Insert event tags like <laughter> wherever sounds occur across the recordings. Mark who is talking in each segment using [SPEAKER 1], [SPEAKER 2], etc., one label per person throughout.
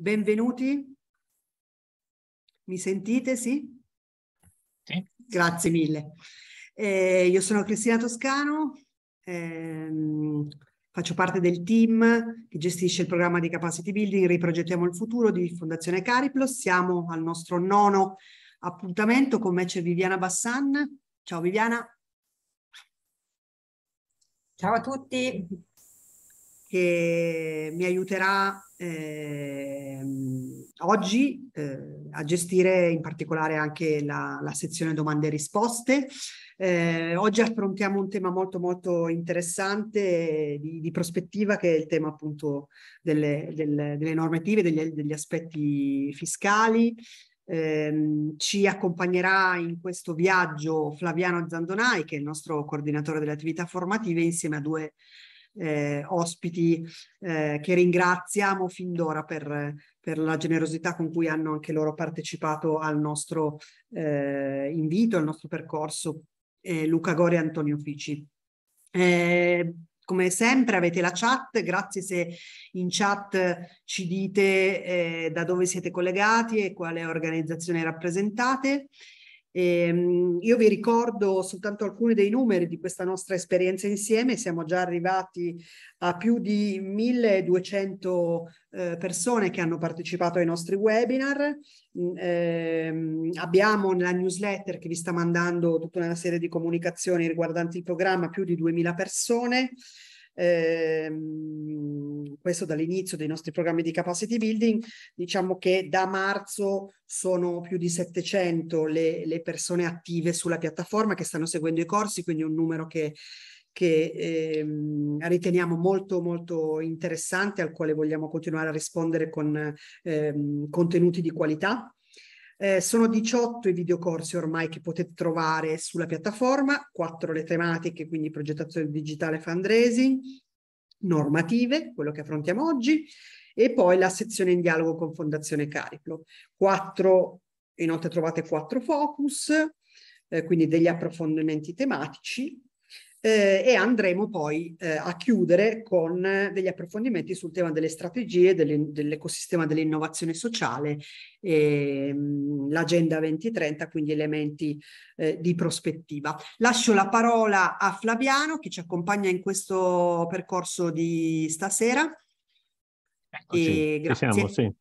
[SPEAKER 1] Benvenuti? Mi sentite? Sì? sì. Grazie mille. Eh, io sono Cristina Toscano, ehm, faccio parte del team che gestisce il programma di Capacity Building Riprogettiamo il futuro di Fondazione Cariplos. Siamo al nostro nono appuntamento, con me c'è Viviana Bassan. Ciao Viviana. Ciao a tutti che mi aiuterà eh, oggi eh, a gestire in particolare anche la, la sezione domande e risposte. Eh, oggi affrontiamo un tema molto molto interessante di, di prospettiva che è il tema appunto delle, delle, delle normative, degli, degli, aspetti fiscali. Ehm, ci accompagnerà in questo viaggio Flaviano Zandonai che è il nostro coordinatore delle attività formative insieme a due eh, ospiti eh, che ringraziamo fin d'ora per, per, la generosità con cui hanno anche loro partecipato al nostro eh, invito, al nostro percorso, eh, Luca Gori e Antonio Fici. Eh, come sempre avete la chat, grazie se in chat ci dite eh, da dove siete collegati e quale organizzazione rappresentate. Ehm, io vi ricordo soltanto alcuni dei numeri di questa nostra esperienza insieme, siamo già arrivati a più di 1200 eh, persone che hanno partecipato ai nostri webinar, eh, abbiamo nella newsletter che vi sta mandando tutta una serie di comunicazioni riguardanti il programma più di 2000 persone ehm, questo dall'inizio dei nostri programmi di capacity building, diciamo che da marzo sono più di 700 le, le persone attive sulla piattaforma che stanno seguendo i corsi, quindi un numero che che ehm, riteniamo molto molto interessante, al quale vogliamo continuare a rispondere con ehm, contenuti di qualità. Eh, sono 18 i videocorsi ormai che potete trovare sulla piattaforma, 4 le tematiche, quindi progettazione digitale fundraising, normative, quello che affrontiamo oggi, e poi la sezione in dialogo con Fondazione Cariplo. 4, inoltre trovate 4 focus, eh, quindi degli approfondimenti tematici, eh, e andremo poi eh, a chiudere con eh, degli approfondimenti sul tema delle strategie, delle, dell'ecosistema dell'innovazione sociale, e ehm, l'agenda 2030, quindi elementi eh, di prospettiva. Lascio la parola a Flaviano che ci accompagna in questo percorso di stasera. Ah, e grazie. Siamo, sì.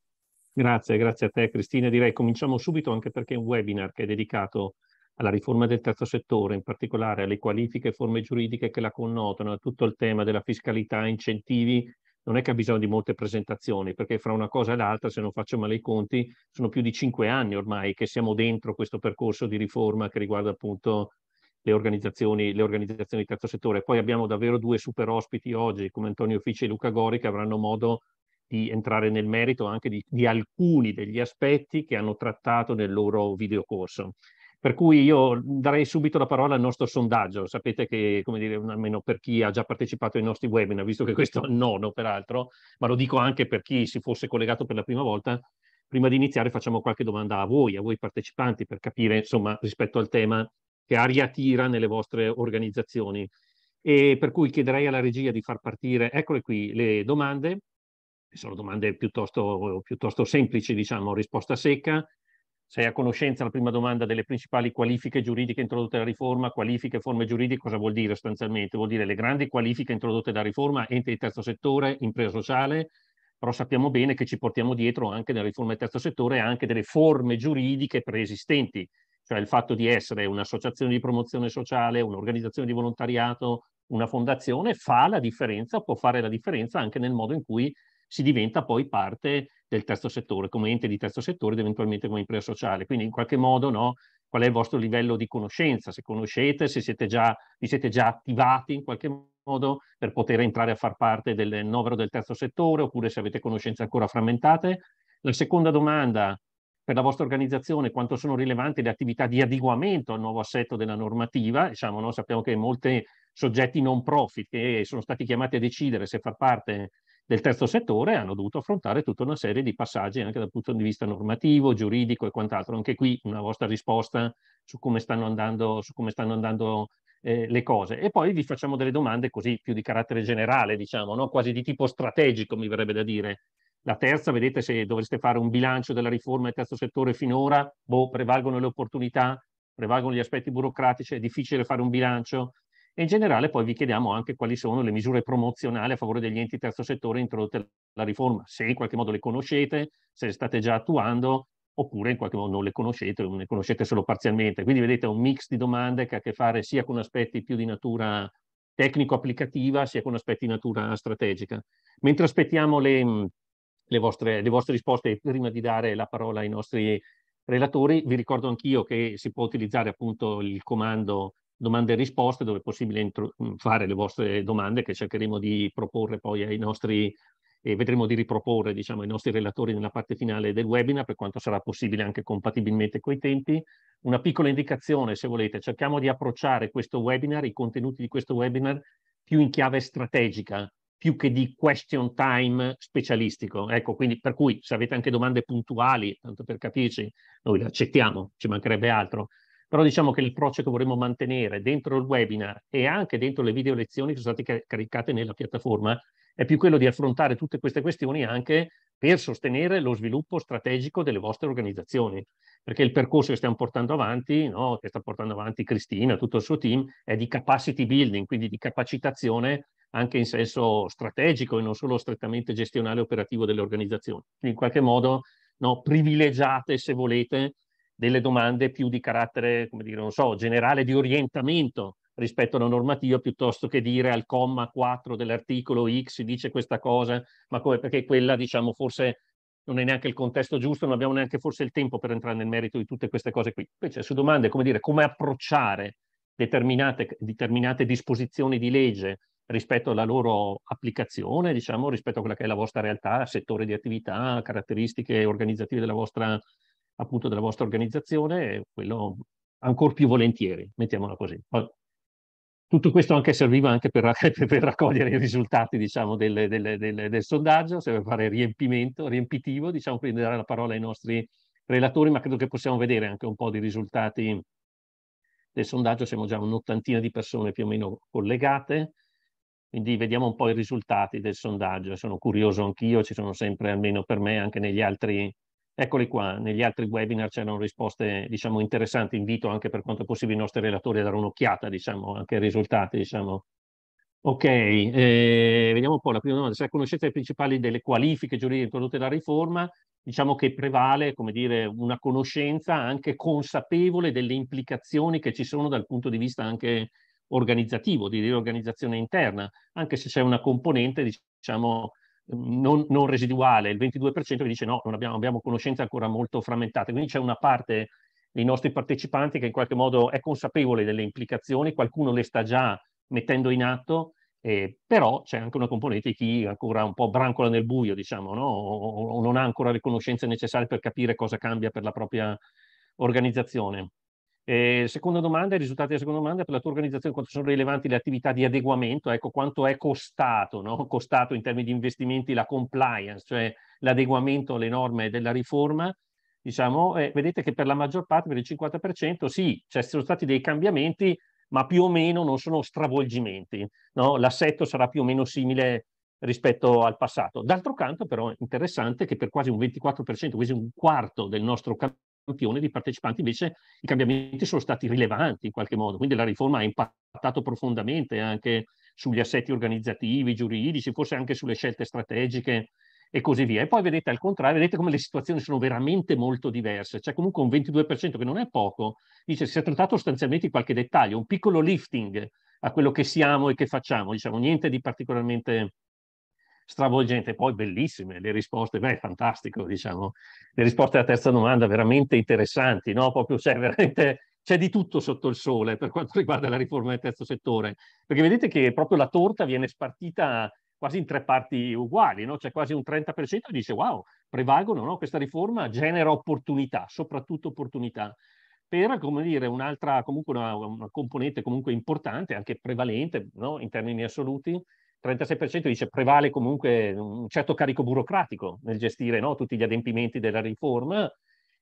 [SPEAKER 2] Grazie, grazie a te Cristina. Direi cominciamo subito anche perché è un webinar che è dedicato alla riforma del terzo settore, in particolare alle qualifiche e forme giuridiche che la connotano, a tutto il tema della fiscalità, incentivi, non è che ha bisogno di molte presentazioni, perché fra una cosa e l'altra, se non faccio male i conti, sono più di cinque anni ormai che siamo dentro questo percorso di riforma che riguarda appunto le organizzazioni, le organizzazioni di terzo settore. Poi abbiamo davvero due super ospiti oggi, come Antonio Fici e Luca Gori, che avranno modo di entrare nel merito anche di, di alcuni degli aspetti che hanno trattato nel loro videocorso. Per cui io darei subito la parola al nostro sondaggio. Sapete che, come dire, almeno per chi ha già partecipato ai nostri webinar, visto che questo è il <laughs> nono peraltro, ma lo dico anche per chi si fosse collegato per la prima volta, prima di iniziare facciamo qualche domanda a voi, a voi partecipanti, per capire insomma rispetto al tema che aria tira nelle vostre organizzazioni. E per cui chiederei alla regia di far partire, eccole qui, le domande. Sono domande piuttosto, piuttosto semplici, diciamo, risposta secca sei a conoscenza, la prima domanda, delle principali qualifiche giuridiche introdotte dalla riforma? Qualifiche, e forme giuridiche, cosa vuol dire sostanzialmente? Vuol dire le grandi qualifiche introdotte dalla riforma, enti di terzo settore, impresa sociale, però sappiamo bene che ci portiamo dietro anche nella riforma del terzo settore anche delle forme giuridiche preesistenti, cioè il fatto di essere un'associazione di promozione sociale, un'organizzazione di volontariato, una fondazione, fa la differenza, può fare la differenza anche nel modo in cui si diventa poi parte del terzo settore, come ente di terzo settore ed eventualmente come impresa sociale. Quindi in qualche modo no, qual è il vostro livello di conoscenza, se conoscete, se siete già, vi siete già attivati in qualche modo per poter entrare a far parte del novero del terzo settore oppure se avete conoscenze ancora frammentate. La seconda domanda per la vostra organizzazione quanto sono rilevanti le attività di adeguamento al nuovo assetto della normativa. Diciamo, no? Sappiamo che molti soggetti non profit che sono stati chiamati a decidere se far parte del terzo settore hanno dovuto affrontare tutta una serie di passaggi anche dal punto di vista normativo, giuridico e quant'altro. Anche qui una vostra risposta su come stanno andando, come stanno andando eh, le cose. E poi vi facciamo delle domande così più di carattere generale, diciamo, no? quasi di tipo strategico, mi verrebbe da dire. La terza, vedete se dovreste fare un bilancio della riforma del terzo settore finora, boh, prevalgono le opportunità, prevalgono gli aspetti burocratici, è difficile fare un bilancio, e in generale poi vi chiediamo anche quali sono le misure promozionali a favore degli enti terzo settore introdotte dalla riforma, se in qualche modo le conoscete, se le state già attuando, oppure in qualche modo non le conoscete o ne conoscete solo parzialmente. Quindi vedete un mix di domande che ha a che fare sia con aspetti più di natura tecnico-applicativa, sia con aspetti di natura strategica. Mentre aspettiamo le, le, vostre, le vostre risposte, prima di dare la parola ai nostri relatori, vi ricordo anch'io che si può utilizzare appunto il comando domande e risposte dove è possibile mm, fare le vostre domande che cercheremo di proporre poi ai nostri e vedremo di riproporre diciamo, ai nostri relatori nella parte finale del webinar per quanto sarà possibile anche compatibilmente coi tempi. Una piccola indicazione se volete, cerchiamo di approcciare questo webinar, i contenuti di questo webinar più in chiave strategica, più che di question time specialistico. Ecco, quindi per cui se avete anche domande puntuali, tanto per capirci, noi le accettiamo, ci mancherebbe altro, però diciamo che l'approccio che vorremmo mantenere dentro il webinar e anche dentro le video lezioni che sono state caricate nella piattaforma è più quello di affrontare tutte queste questioni anche per sostenere lo sviluppo strategico delle vostre organizzazioni, perché il percorso che stiamo portando avanti, no, che sta portando avanti Cristina, tutto il suo team, è di capacity building, quindi di capacitazione anche in senso strategico e non solo strettamente gestionale e operativo delle organizzazioni. Quindi in qualche modo no, privilegiate, se volete, delle domande più di carattere, come dire, non so, generale di orientamento rispetto alla normativa piuttosto che dire al comma 4 dell'articolo X si dice questa cosa, ma come perché quella diciamo forse non è neanche il contesto giusto, non abbiamo neanche forse il tempo per entrare nel merito di tutte queste cose qui. Invece su domande come dire come approcciare determinate, determinate disposizioni di legge rispetto alla loro applicazione, diciamo, rispetto a quella che è la vostra realtà, settore di attività, caratteristiche organizzative della vostra appunto della vostra organizzazione, quello ancora più volentieri, mettiamola così. Poi, tutto questo anche serviva anche per, <laughs> per raccogliere i risultati diciamo, del, del, del, del, sondaggio, serve per fare riempimento, riempitivo, diciamo, quindi dare la parola ai nostri relatori, ma credo che possiamo vedere anche un po' di risultati del sondaggio, siamo già un'ottantina di persone più o meno collegate, quindi vediamo un po' i risultati del sondaggio, sono curioso anch'io, ci sono sempre, almeno per me, anche negli altri Eccoli qua, negli altri webinar c'erano risposte diciamo, interessanti, invito anche per quanto possibile i nostri relatori a dare un'occhiata diciamo, anche ai risultati. Diciamo. Ok, eh, vediamo un po' la prima domanda, se conoscete le principali delle qualifiche giuridiche introdotte dalla riforma, diciamo che prevale come dire, una conoscenza anche consapevole delle implicazioni che ci sono dal punto di vista anche organizzativo, di riorganizzazione interna, anche se c'è una componente diciamo, non, non, residuale, il 22% che dice no, non abbiamo, abbiamo conoscenze ancora molto frammentate, quindi c'è una parte dei nostri partecipanti che in qualche modo è consapevole delle implicazioni, qualcuno le sta già mettendo in atto, eh, però c'è anche una componente di chi ancora un po' brancola nel buio, diciamo, no? o, o non ha ancora le conoscenze necessarie per capire cosa cambia per la propria organizzazione. Eh, seconda domanda, i risultati della seconda domanda per la tua organizzazione, quanto sono rilevanti le attività di adeguamento? Ecco, quanto è costato, no? costato in termini di investimenti la compliance, cioè l'adeguamento alle norme della riforma? Diciamo, eh, vedete che per la maggior parte, per il 50%, sì, cioè, ci sono stati dei cambiamenti, ma più o meno non sono stravolgimenti. No? L'assetto sarà più o meno simile rispetto al passato. D'altro canto, però, è interessante che per quasi un 24%, quasi un quarto del nostro campione di partecipanti, invece i cambiamenti sono stati rilevanti in qualche modo, quindi la riforma ha impattato profondamente anche sugli assetti organizzativi, giuridici, forse anche sulle scelte strategiche e così via. E poi vedete al contrario, vedete come le situazioni sono veramente molto diverse. C'è comunque un 22% che non è poco, dice si è trattato sostanzialmente di qualche dettaglio, un piccolo lifting a quello che siamo e che facciamo, diciamo niente di particolarmente stravolgente, poi bellissime le risposte, beh, fantastico, diciamo, le risposte alla terza domanda veramente interessanti, no? Proprio c'è cioè, veramente c'è di tutto sotto il sole per quanto riguarda la riforma del terzo settore, perché vedete che proprio la torta viene spartita quasi in tre parti uguali, no? c'è quasi un 30% che dice wow, prevalgono, no? questa riforma genera opportunità, soprattutto opportunità, per come dire un'altra, comunque una, una componente comunque importante, anche prevalente no? in termini assoluti, 36% dice prevale comunque un certo carico burocratico nel gestire no, tutti gli adempimenti della riforma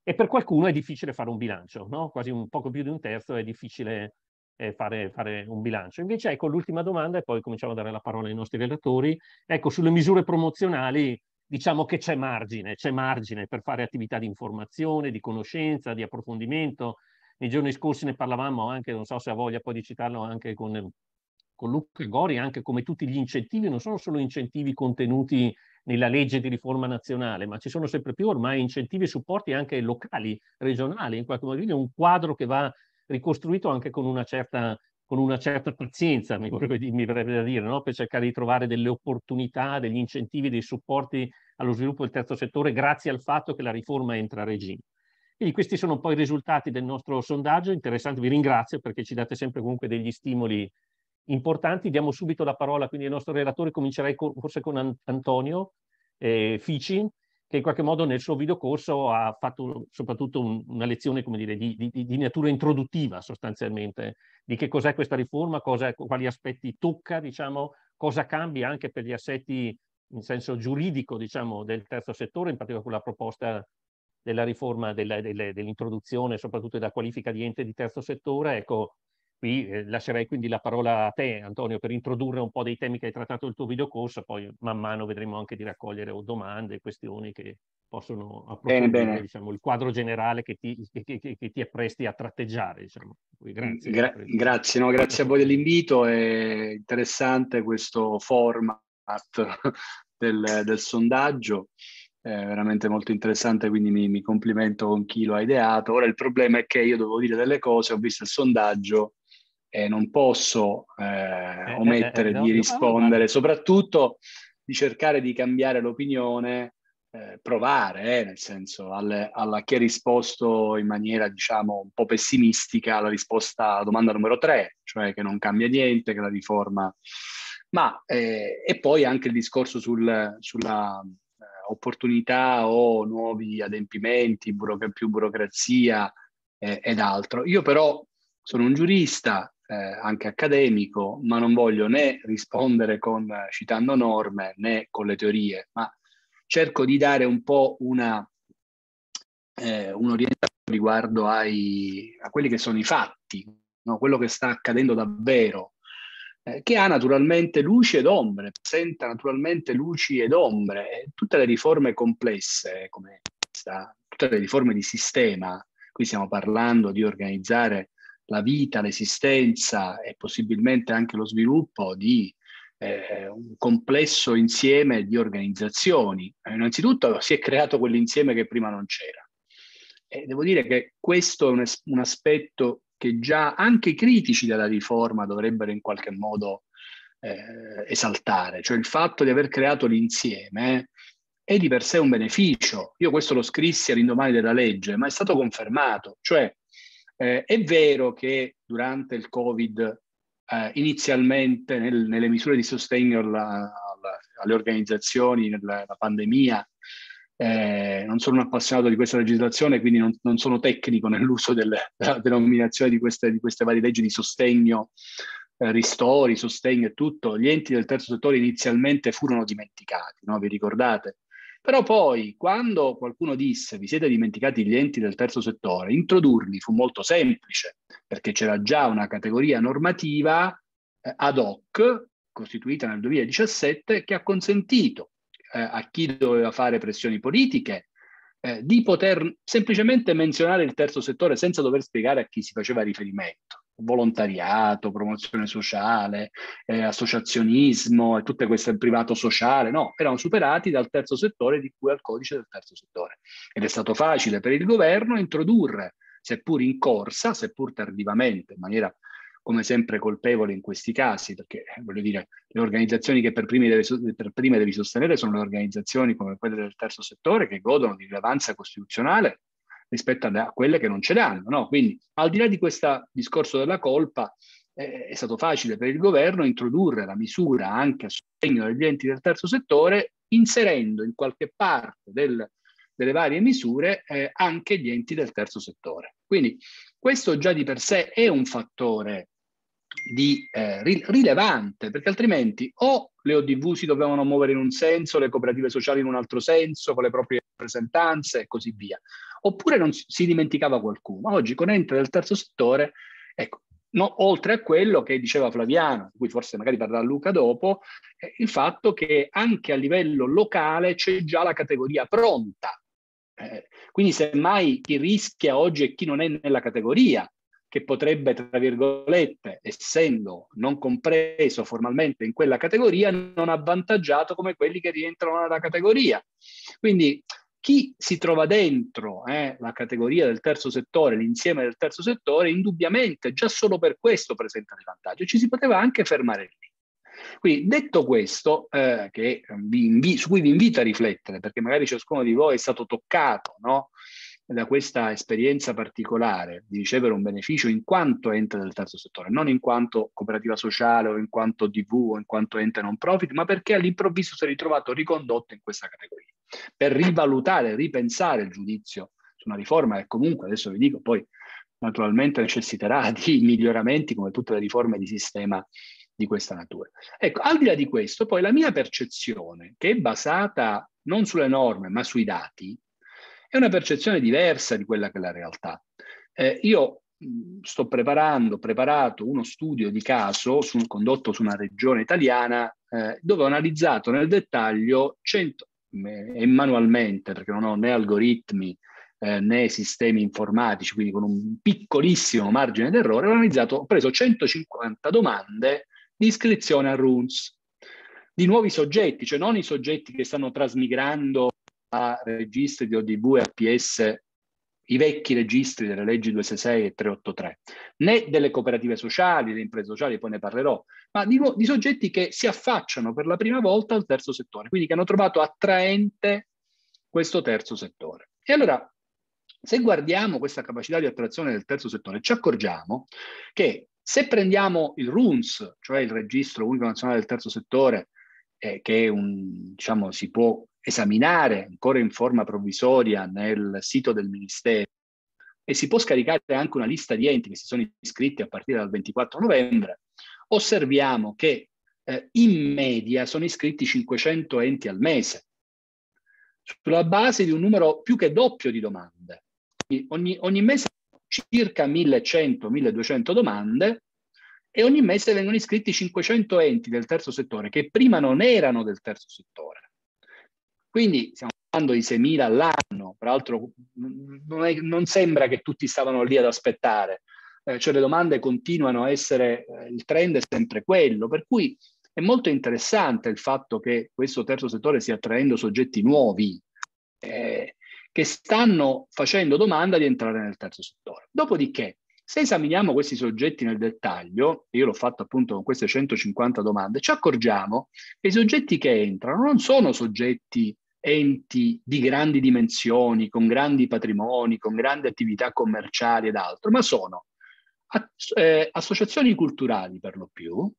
[SPEAKER 2] e per qualcuno è difficile fare un bilancio, no? quasi un poco più di un terzo è difficile eh, fare, fare, un bilancio. Invece ecco l'ultima domanda e poi cominciamo a dare la parola ai nostri relatori. Ecco sulle misure promozionali diciamo che c'è margine, c'è margine per fare attività di informazione, di conoscenza, di approfondimento. Nei giorni scorsi ne parlavamo anche, non so se ha voglia poi di citarlo anche con con Luca Gori anche come tutti gli incentivi non sono solo incentivi contenuti nella legge di riforma nazionale, ma ci sono sempre più ormai incentivi e supporti anche locali, regionali, in qualche modo è un quadro che va ricostruito anche con una certa, con una certa pazienza, mi vorrebbe, mi vorrebbe dire, no? per cercare di trovare delle opportunità, degli incentivi, dei supporti allo sviluppo del terzo settore grazie al fatto che la riforma entra a regime. Quindi questi sono poi i risultati del nostro sondaggio, interessante, vi ringrazio perché ci date sempre comunque degli stimoli importanti. Diamo subito la parola quindi al nostro relatore, comincerei con, forse con Antonio eh, Fici, che in qualche modo nel suo videocorso ha fatto soprattutto un, una lezione come dire, di, di, di, natura introduttiva sostanzialmente, di che cos'è questa riforma, cosa, quali aspetti tocca, diciamo, cosa cambia anche per gli assetti in senso giuridico diciamo, del terzo settore, in particolare con la proposta della riforma dell'introduzione soprattutto della qualifica di ente di terzo settore, ecco, Qui eh, lascerei quindi la parola a te, Antonio, per introdurre un po' dei temi che hai trattato nel tuo videocorso, poi man mano vedremo anche di raccogliere domande, questioni che
[SPEAKER 3] possono approfondire bene, bene.
[SPEAKER 2] Diciamo, il quadro generale che ti, che, che, che ti appresti a tratteggiare. Diciamo.
[SPEAKER 3] Grazie. Gra grazie, no, grazie a voi dell'invito, è interessante questo format <laughs> del, del sondaggio. È veramente molto interessante, quindi mi, mi, complimento con chi lo ha ideato. Ora il problema è che io dovevo dire delle cose, ho visto il sondaggio e non posso eh, eh, eh omettere eh, di rispondere, soprattutto di cercare di cambiare l'opinione, eh, provare, eh, nel senso, alle, alla chi ha risposto in maniera, diciamo, un po' pessimistica alla risposta alla domanda numero tre, cioè che non cambia niente, che la riforma... Ma, e poi anche il discorso sul, sulla opportunità o nuovi adempimenti, buro- più burocrazia ed altro. Io però sono un giurista, eh, anche accademico, ma non voglio né rispondere con, eh, citando norme né con le teorie, ma cerco di dare un po' una, eh, un orientamento riguardo ai, a quelli che sono i fatti, no? quello che sta accadendo davvero, eh, che ha naturalmente luci ed ombre, presenta naturalmente luci ed ombre. Tutte le riforme complesse come questa, tutte le riforme di sistema, qui stiamo parlando di organizzare la vita, l'esistenza e possibilmente anche lo sviluppo di eh, un complesso insieme di organizzazioni. Eh, innanzitutto si è creato quell'insieme che prima non c'era. E devo dire che questo è un, es- un aspetto che già anche i critici della riforma dovrebbero in qualche modo eh, esaltare, cioè il fatto di aver creato l'insieme è di per sé un beneficio. Io questo lo scrissi all'indomani della legge, ma è stato confermato, cioè eh, è vero che durante il Covid eh, inizialmente nel, nelle misure di sostegno alla, alla, alle organizzazioni, nella, pandemia, eh, non sono un appassionato di questa legislazione, quindi non, non sono tecnico nell'uso delle, della denominazione di queste, di queste, varie leggi di sostegno, eh, ristori, sostegno e tutto. Gli enti del terzo settore inizialmente furono dimenticati, no? vi ricordate? Però poi, quando qualcuno disse vi siete dimenticati gli enti del terzo settore, introdurli fu molto semplice, perché c'era già una categoria normativa eh, ad hoc, costituita nel 2017, che ha consentito eh, a chi doveva fare pressioni politiche eh, di poter semplicemente menzionare il terzo settore senza dover spiegare a chi si faceva riferimento volontariato, promozione sociale, eh, associazionismo e tutte queste privato sociale, no, erano superati dal terzo settore di cui al codice del terzo settore. Ed è stato facile per il governo introdurre, seppur in corsa, seppur tardivamente, in maniera come sempre colpevole in questi casi, perché eh, voglio dire, le organizzazioni che per prime, devi, per prime devi sostenere sono le organizzazioni come quelle del terzo settore che godono di rilevanza costituzionale rispetto a quelle che non ce l'hanno. No? Quindi al di là di questo discorso della colpa, eh, è stato facile per il governo introdurre la misura anche a sostegno degli enti del terzo settore, inserendo in qualche parte del, delle varie misure eh, anche gli enti del terzo settore. Quindi questo già di per sé è un fattore di, eh, rilevante, perché altrimenti o le ODV si dovevano muovere in un senso, le cooperative sociali in un altro senso, con le proprie rappresentanze e così via, oppure non si dimenticava qualcuno. Oggi con ente del terzo settore, ecco, no, oltre a quello che diceva Flaviano, di cui forse magari parlerà Luca dopo, eh, il fatto che anche a livello locale c'è già la categoria pronta. Eh, quindi semmai chi rischia oggi è chi non è nella categoria, che potrebbe, tra virgolette, essendo non compreso formalmente in quella categoria, non avvantaggiato come quelli che rientrano nella categoria. Quindi chi si trova dentro eh, la categoria del terzo settore, l'insieme del terzo settore, indubbiamente già solo per questo presenta dei vantaggi. Ci si poteva anche fermare lì. Quindi detto questo, eh, che invi- su cui vi invito a riflettere, perché magari ciascuno di voi è stato toccato no, da questa esperienza particolare di ricevere un beneficio in quanto ente del terzo settore, non in quanto cooperativa sociale o in quanto DV o in quanto ente non profit, ma perché all'improvviso si è ritrovato ricondotto in questa categoria per rivalutare, ripensare il giudizio su una riforma che comunque, adesso vi dico, poi naturalmente necessiterà <laughs> di miglioramenti come tutte le riforme di sistema di questa natura. Ecco, al di là di questo, poi la mia percezione, che è basata non sulle norme ma sui dati, è una percezione diversa di quella che è la realtà. Eh, io sto preparando, preparato uno studio di caso su, condotto su una regione italiana eh, dove ho analizzato nel dettaglio 100, e manualmente, perché non ho né algoritmi eh, né sistemi informatici, quindi con un piccolissimo margine d'errore, ho analizzato, ho preso 150 domande di iscrizione a RUNS di nuovi soggetti, cioè non i soggetti che stanno trasmigrando a registri di ODV e APS i vecchi registri delle leggi 266 e 383, né delle cooperative sociali, delle imprese sociali, poi ne parlerò, ma di, di soggetti che si affacciano per la prima volta al terzo settore, quindi che hanno trovato attraente questo terzo settore. E allora, se guardiamo questa capacità di attrazione del terzo settore, ci accorgiamo che se prendiamo il RUNS, cioè il Registro Unico Nazionale del Terzo Settore, eh, che un, diciamo, si può esaminare ancora in forma provvisoria nel sito del Ministero e si può scaricare anche una lista di enti che si sono iscritti a partire dal 24 novembre, osserviamo che eh, in media sono iscritti 500 enti al mese, sulla base di un numero più che doppio di domande. Ogni, ogni mese circa 1100-1200 domande e ogni mese vengono iscritti 500 enti del terzo settore che prima non erano del terzo settore. Quindi stiamo parlando di 6.000 all'anno, peraltro non, è, non sembra che tutti stavano lì ad aspettare, eh, cioè le domande continuano a essere, eh, il trend è sempre quello, per cui è molto interessante il fatto che questo terzo settore stia attraendo soggetti nuovi, eh, che stanno facendo domanda di entrare nel terzo settore. Dopodiché, se esaminiamo questi soggetti nel dettaglio, io l'ho fatto appunto con queste 150 domande, ci accorgiamo che i soggetti che entrano non sono soggetti enti di grandi dimensioni, con grandi patrimoni, con grandi attività commerciali ed altro, ma sono eh, associazioni culturali per lo più,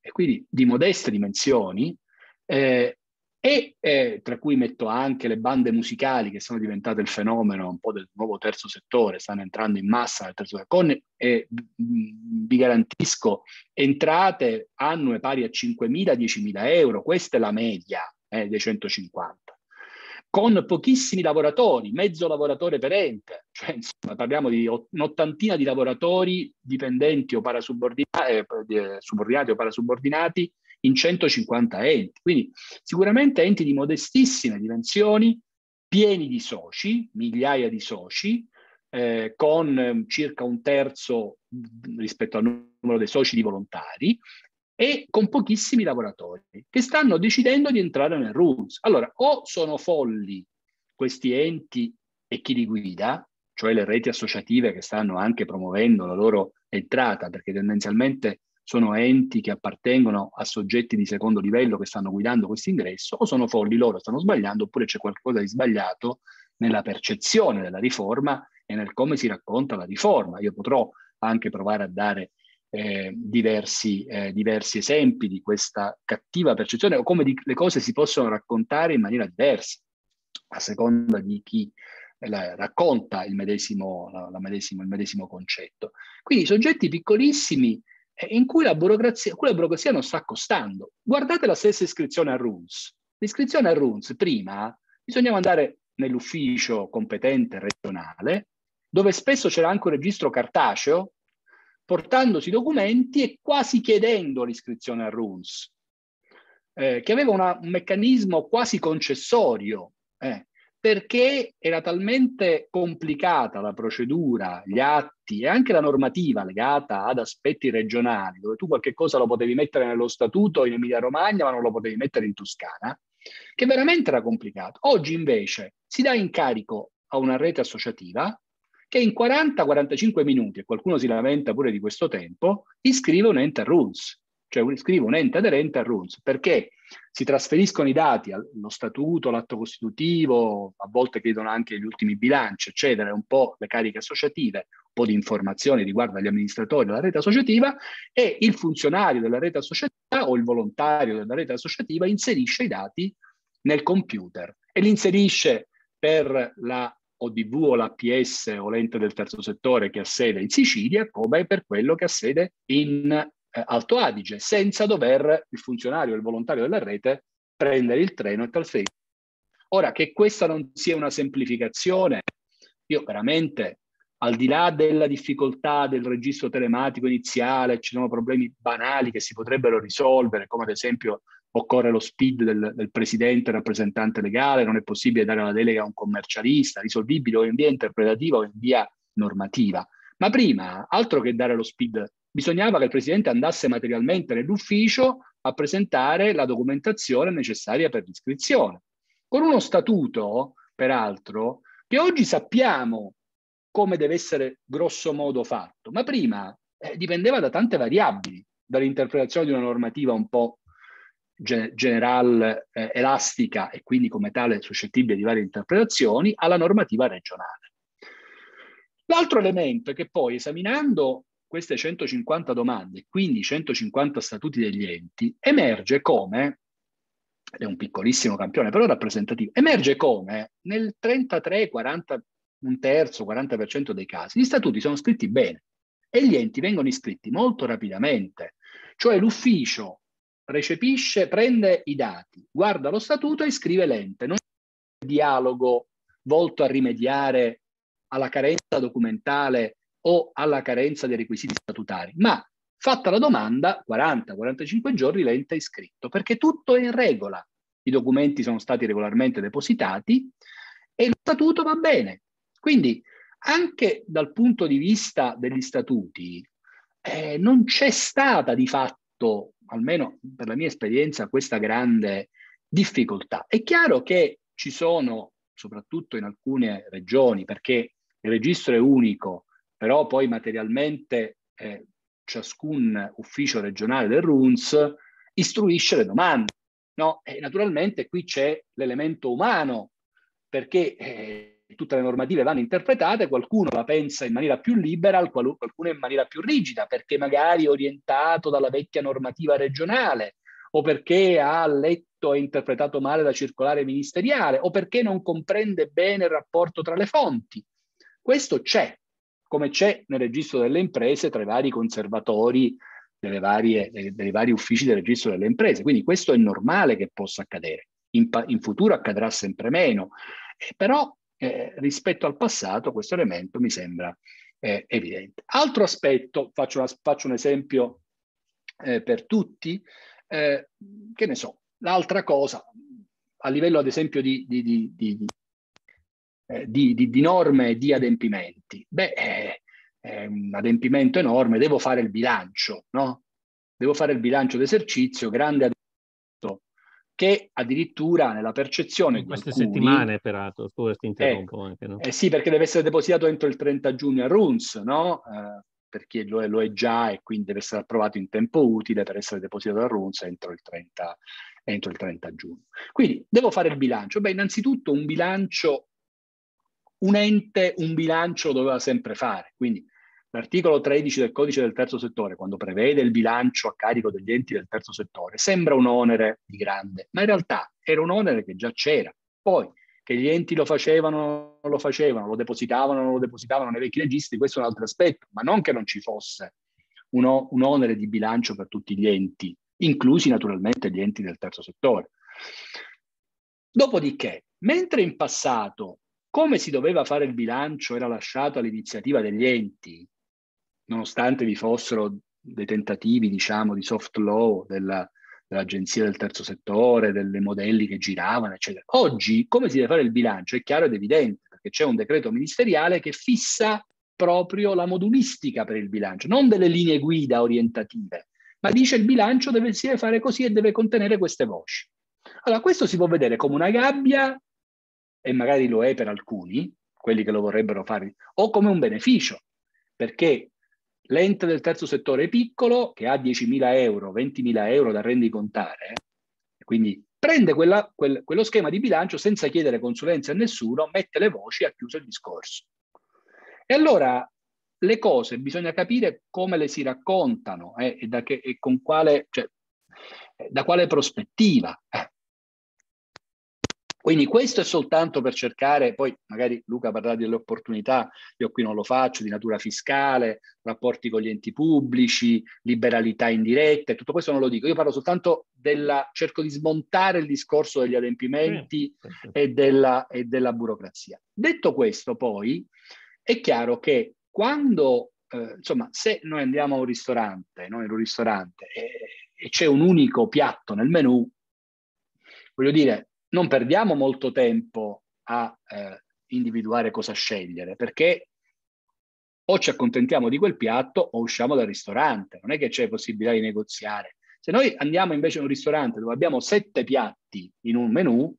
[SPEAKER 3] e quindi di modeste dimensioni, eh, e eh, tra cui metto anche le bande musicali che sono diventate il fenomeno un po' del nuovo terzo settore, stanno entrando in massa nel terzo settore, con, eh, vi garantisco, entrate annue pari a 5.000-10.000 euro, questa è la media eh, dei 150 con pochissimi lavoratori, mezzo lavoratore per ente, cioè insomma, parliamo di un'ottantina di lavoratori dipendenti o eh, eh, subordinati o parasubordinati in 150 enti. Quindi sicuramente enti di modestissime dimensioni, pieni di soci, migliaia di soci, eh, con eh, circa un terzo rispetto al numero dei soci di volontari, e con pochissimi lavoratori che stanno decidendo di entrare nel rules. Allora, o sono folli questi enti e chi li guida, cioè le reti associative che stanno anche promuovendo la loro entrata, perché tendenzialmente sono enti che appartengono a soggetti di secondo livello che stanno guidando questo ingresso, o sono folli loro, stanno sbagliando, oppure c'è qualcosa di sbagliato nella percezione della riforma e nel come si racconta la riforma. Io potrò anche provare a dare eh, diversi, eh, diversi, esempi di questa cattiva percezione o come di, le cose si possono raccontare in maniera diversa, a seconda di chi la, racconta il medesimo, la, la medesimo, il medesimo, concetto. Quindi soggetti piccolissimi eh, in cui la, burocrazia, cui la burocrazia non sta costando. Guardate la stessa iscrizione a RUNS. L'iscrizione a RUNS prima bisognava andare nell'ufficio competente regionale, dove spesso c'era anche un registro cartaceo portandosi documenti e quasi chiedendo l'iscrizione a RUNS, eh, che aveva una, un meccanismo quasi concessorio, eh, perché era talmente complicata la procedura, gli atti e anche la normativa legata ad aspetti regionali, dove tu qualche cosa lo potevi mettere nello statuto in Emilia Romagna, ma non lo potevi mettere in Toscana, che veramente era complicato. Oggi invece si dà incarico a una rete associativa che in 40-45 minuti, e qualcuno si lamenta pure di questo tempo, iscrive un enter rules, cioè scrive un ente aderente a rules, perché si trasferiscono i dati allo statuto, all'atto costitutivo, a volte chiedono anche gli ultimi bilanci, eccetera, un po' le cariche associative, un po' di informazioni riguardo agli amministratori della rete associativa e il funzionario della rete associativa o il volontario della rete associativa inserisce i dati nel computer e li inserisce per la ODV o l'APS o l'ente del terzo settore che ha sede in Sicilia come per quello che ha sede in eh, Alto Adige, senza dover il funzionario, il volontario della rete prendere il treno e tal trasferirsi. Ora, che questa non sia una semplificazione, io veramente, al di là della difficoltà del registro telematico iniziale, ci sono problemi banali che si potrebbero risolvere, come ad esempio occorre lo speed del, del presidente rappresentante legale, non è possibile dare la delega a un commercialista, risolvibile o in via interpretativa o in via normativa. Ma prima, altro che dare lo speed, bisognava che il presidente andasse materialmente nell'ufficio a presentare la documentazione necessaria per l'iscrizione. Con uno statuto, peraltro, che oggi sappiamo come deve essere grosso modo fatto, ma prima eh, dipendeva da tante variabili, dall'interpretazione di una normativa un po' general eh, elastica e quindi come tale suscettibile di varie interpretazioni, alla normativa regionale. L'altro elemento è che poi esaminando queste 150 domande, quindi 150 statuti degli enti, emerge come, ed è un piccolissimo campione però rappresentativo, emerge come nel 33, 40, un terzo, 40% dei casi, gli statuti sono scritti bene e gli enti vengono iscritti molto rapidamente, cioè l'ufficio recepisce, prende i dati, guarda lo statuto e scrive l'ente. Non è un dialogo volto a rimediare alla carenza documentale o alla carenza dei requisiti statutari, ma fatta la domanda, 40-45 giorni l'ente è iscritto, perché tutto è in regola. I documenti sono stati regolarmente depositati e lo statuto va bene. Quindi anche dal punto di vista degli statuti eh, non c'è stata di fatto avuto, almeno per la mia esperienza, questa grande difficoltà. È chiaro che ci sono, soprattutto in alcune regioni, perché il registro è unico, però poi materialmente eh, ciascun ufficio regionale del RUNS istruisce le domande. No? E naturalmente qui c'è l'elemento umano, perché eh, tutte le normative vanno interpretate, qualcuno la pensa in maniera più libera, qualcuno in maniera più rigida, perché magari orientato dalla vecchia normativa regionale, o perché ha letto e interpretato male la circolare ministeriale, o perché non comprende bene il rapporto tra le fonti. Questo c'è, come c'è nel registro delle imprese tra i vari conservatori delle varie, dei, eh, dei vari uffici del registro delle imprese. Quindi questo è normale che possa accadere. In, in futuro accadrà sempre meno. Eh, però eh, rispetto al passato questo elemento mi sembra eh, evidente. Altro aspetto, faccio, una, faccio un esempio eh, per tutti, eh, che ne so, l'altra cosa, a livello ad esempio di, di, di, di, di eh, norme e di adempimenti, beh, eh, è un adempimento enorme, devo fare il bilancio, no? Devo fare il bilancio d'esercizio, grande adempimento che addirittura nella percezione In queste alcuni, settimane,
[SPEAKER 2] peraltro, scusa, ti interrompo eh, anche. No? Eh sì, perché
[SPEAKER 3] deve essere depositato entro il 30 giugno a RUNS, no? Eh, perché lo è, lo è, già e quindi deve essere approvato in tempo utile per essere depositato a RUNS entro il 30, entro il 30 giugno. Quindi devo fare il bilancio. Beh, innanzitutto un bilancio, un ente un bilancio doveva sempre fare, quindi L'articolo 13 del codice del terzo settore, quando prevede il bilancio a carico degli enti del terzo settore, sembra un onere di grande, ma in realtà era un onere che già c'era. Poi che gli enti lo facevano, o non lo facevano, lo depositavano, o non lo depositavano nei vecchi registri, questo è un altro aspetto, ma non che non ci fosse uno, un onere di bilancio per tutti gli enti, inclusi naturalmente gli enti del terzo settore. Dopodiché, mentre in passato come si doveva fare il bilancio era lasciato all'iniziativa degli enti, nonostante vi fossero dei tentativi, diciamo, di soft law della, dell'agenzia del terzo settore, delle modelli che giravano, eccetera. Oggi come si deve fare il bilancio è chiaro ed evidente, perché c'è un decreto ministeriale che fissa proprio la modulistica per il bilancio, non delle linee guida orientative, ma dice il bilancio deve, si deve fare così e deve contenere queste voci. Allora, questo si può vedere come una gabbia, e magari lo è per alcuni, quelli che lo vorrebbero fare, o come un beneficio, perché l'ente del terzo settore piccolo, che ha 10.000 euro, 20.000 euro da rendicontare, eh. quindi prende quella, quel, quello schema di bilancio senza chiedere consulenza a nessuno, mette le voci e ha chiuso il discorso. E allora le cose bisogna capire come le si raccontano eh, e, da, che, e quale, cioè, eh, da quale prospettiva. Eh. Quindi questo è soltanto per cercare, poi magari Luca parlerà delle opportunità, io qui non lo faccio, di natura fiscale, rapporti con gli enti pubblici, liberalità indirette, tutto questo non lo dico, io parlo soltanto della, cerco di smontare il discorso degli adempimenti mm. e, della, e della burocrazia. Detto questo poi, è chiaro che quando eh, insomma, se noi andiamo a un ristorante, noi in un ristorante e, eh, e, c'è un unico piatto nel menù, voglio dire, non perdiamo molto tempo a eh, individuare cosa scegliere, perché o ci accontentiamo di quel piatto o usciamo dal ristorante, non è che c'è possibilità di negoziare. Se noi andiamo invece in un ristorante dove abbiamo sette piatti in un menù,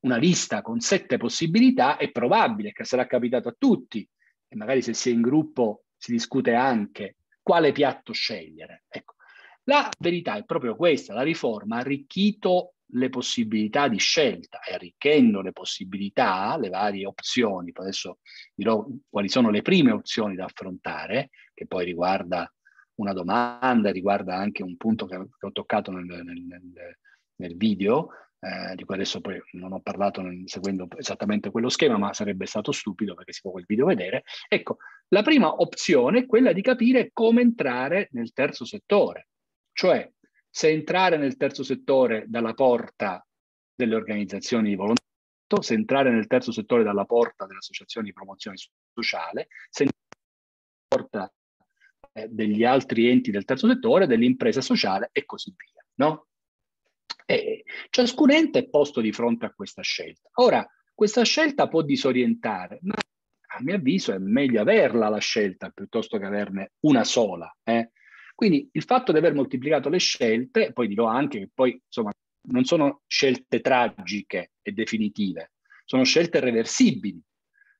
[SPEAKER 3] una lista con sette possibilità, è probabile che sarà capitato a tutti, e magari se si è in gruppo si discute anche quale piatto scegliere. Ecco. La verità è proprio questa, la riforma ha arricchito le possibilità di scelta e arricchendo le possibilità, le varie opzioni, adesso dirò quali sono le prime opzioni da affrontare, che poi riguarda una domanda, riguarda anche un punto che, ho toccato nel, nel, nel video, eh, di cui adesso poi non ho parlato seguendo esattamente quello schema, ma sarebbe stato stupido perché si può quel video vedere. Ecco, la prima opzione è quella di capire come entrare nel terzo settore, cioè se entrare nel terzo settore dalla porta delle organizzazioni di volontariato, se entrare nel terzo settore dalla porta delle associazioni di promozione sociale, se entrare dalla porta eh, degli altri enti del terzo settore, dell'impresa sociale e così via. No? E ciascun ente è posto di fronte a questa scelta. Ora, questa scelta può disorientare, ma a mio avviso è meglio averla la scelta piuttosto che averne una sola. Eh? Quindi il fatto di aver moltiplicato le scelte, poi dirò anche che poi insomma non sono scelte tragiche e definitive, sono scelte reversibili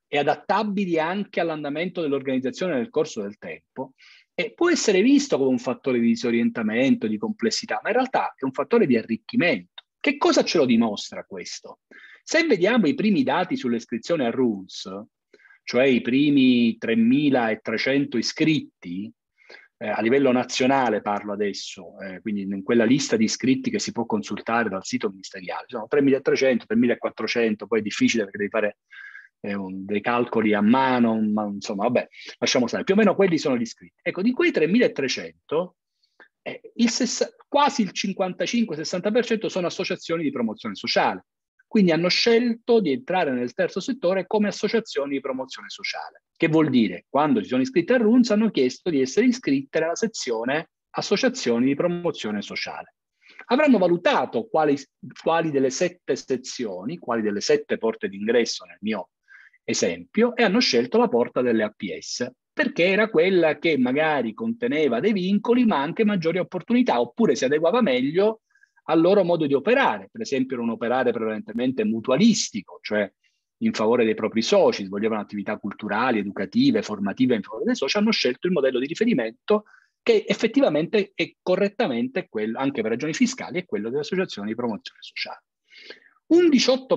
[SPEAKER 3] e adattabili anche all'andamento dell'organizzazione nel corso del tempo e può essere visto come un fattore di disorientamento, di complessità, ma in realtà è un fattore di arricchimento. Che cosa ce lo dimostra questo? Se vediamo i primi dati sull'iscrizione a RUNS, cioè i primi 3.300 iscritti, eh, a livello nazionale parlo adesso, eh, quindi in quella lista di iscritti che si può consultare dal sito ministeriale, sono 3.300, 3.400, poi è difficile perché devi fare eh, un, dei calcoli a mano, ma insomma, vabbè, lasciamo stare, più o meno quelli sono gli iscritti. Ecco, di quei 3.300, eh, il ses- quasi il 55-60% sono associazioni di promozione sociale. Quindi hanno scelto di entrare nel terzo settore come associazioni di promozione sociale. Che vuol dire? Quando si sono iscritte a RUNS hanno chiesto di essere iscritte nella sezione associazioni di promozione sociale. Avranno valutato quali, quali delle sette sezioni, quali delle sette porte d'ingresso nel mio esempio, e hanno scelto la porta delle APS, perché era quella che magari conteneva dei vincoli ma anche maggiori opportunità, oppure si adeguava meglio al loro modo di operare, per esempio era un operare prevalentemente mutualistico, cioè in favore dei propri soci, svolgevano attività culturali, educative, formative in favore dei soci, hanno scelto il modello di riferimento che effettivamente e correttamente, quello, anche per ragioni fiscali, è quello delle associazioni di promozione sociale. Un 18%,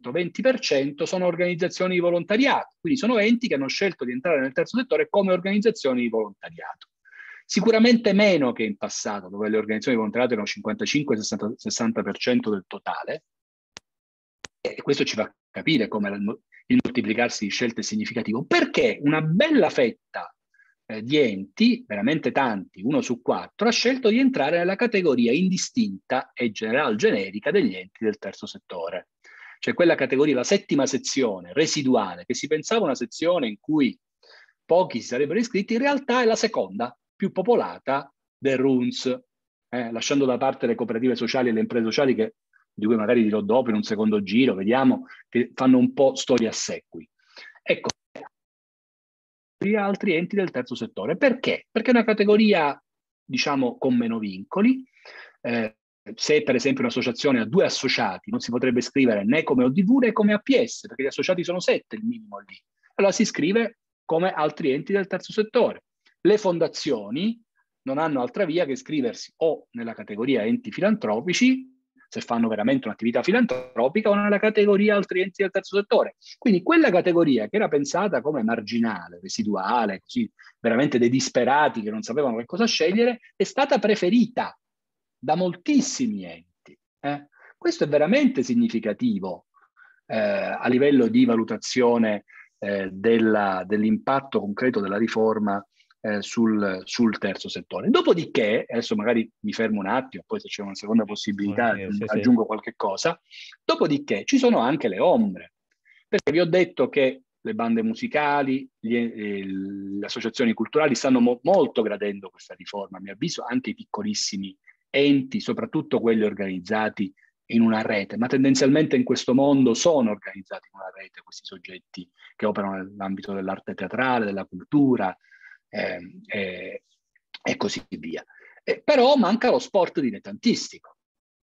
[SPEAKER 3] 20% sono organizzazioni di volontariato, quindi sono enti che hanno scelto di entrare nel terzo settore come organizzazioni di volontariato sicuramente meno che in passato, dove le organizzazioni di volontariato erano 55-60% del totale, e questo ci fa capire come il moltiplicarsi di scelte è significativo, perché una bella fetta eh, di enti, veramente tanti, uno su quattro, ha scelto di entrare nella categoria indistinta e general generica degli enti del terzo settore. Cioè quella categoria, la settima sezione residuale, che si pensava una sezione in cui pochi si sarebbero iscritti, in realtà è la seconda, più popolata del RUNS, eh, lasciando da parte le cooperative sociali e le imprese sociali che, di cui magari dirò dopo in un secondo giro, vediamo, che fanno un po' storia a sé qui. Ecco, gli altri enti del terzo settore. Perché? Perché è una categoria, diciamo, con meno vincoli. Eh, se per esempio un'associazione ha due associati, non si potrebbe scrivere né come ODV né come APS, perché gli associati sono sette il minimo lì. Allora si scrive come altri enti del terzo settore. Le fondazioni non hanno altra via che iscriversi o nella categoria enti filantropici, se fanno veramente un'attività filantropica, o nella categoria altri enti del terzo settore. Quindi quella categoria che era pensata come marginale, residuale, così, veramente dei disperati che non sapevano che cosa scegliere, è stata preferita da moltissimi enti. Eh? Questo è veramente significativo eh, a livello di valutazione eh, della, dell'impatto concreto della riforma eh, sul, sul, terzo settore. Dopodiché, adesso magari mi fermo un attimo, poi se c'è una seconda possibilità sì, sì, aggiungo sì. qualche cosa, dopodiché ci sono anche le ombre, perché vi ho detto che le bande musicali, gli, eh, le associazioni culturali stanno mo- molto gradendo questa riforma, a mio avviso, anche i piccolissimi enti, soprattutto quelli organizzati in una rete, ma tendenzialmente in questo mondo sono organizzati in una rete questi soggetti che operano nell'ambito dell'arte teatrale, della cultura, eh, eh, e così via. Eh, però manca lo sport dilettantistico.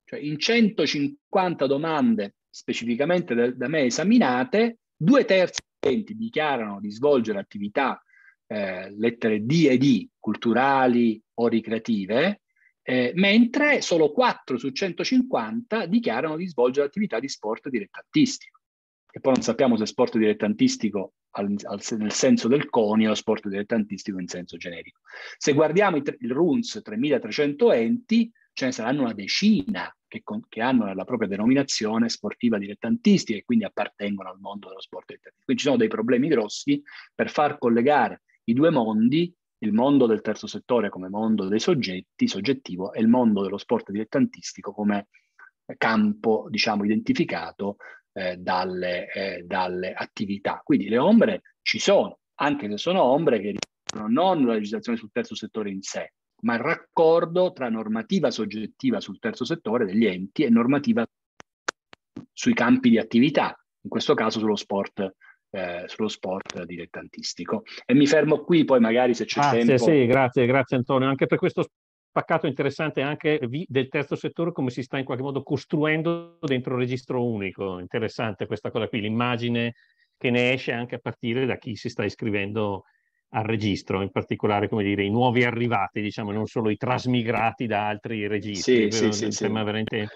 [SPEAKER 3] Cioè in 150 domande specificamente da, da me esaminate, due terzi dei studenti dichiarano di svolgere attività eh, lettere D e D, culturali o ricreative, eh, mentre solo 4 su 150 dichiarano di svolgere attività di sport dilettantistico. E poi non sappiamo se sport dilettantistico al, al, nel senso del conio, o sport dilettantistico in senso generico. Se guardiamo tre, il RUNS 3300 enti, ce ne saranno una decina che, con, che hanno la propria denominazione sportiva dilettantistica e quindi appartengono al mondo dello sport dilettantistico. Quindi ci sono dei problemi grossi per far collegare i due mondi, il mondo del terzo settore come mondo dei soggetti, soggettivo, e il mondo dello sport dilettantistico come campo, diciamo, identificato eh, dalle, eh, dalle, attività. Quindi le ombre ci sono, anche se sono ombre che riguardano non la legislazione sul terzo settore in sé, ma il raccordo tra normativa soggettiva sul terzo settore degli enti e normativa sui campi di attività, in questo caso sullo sport, eh, sullo sport dilettantistico. E mi fermo qui, poi magari se c'è grazie, ah, tempo... Sì,
[SPEAKER 2] grazie, grazie Antonio, anche per questo spaccato interessante anche del terzo settore, come si sta in qualche modo costruendo dentro il registro unico. Interessante questa cosa qui, l'immagine che ne esce anche a partire da chi si sta iscrivendo al registro, in particolare come dire, i nuovi arrivati, diciamo, non solo i trasmigrati da altri registri. Sì, sì, sì, veramente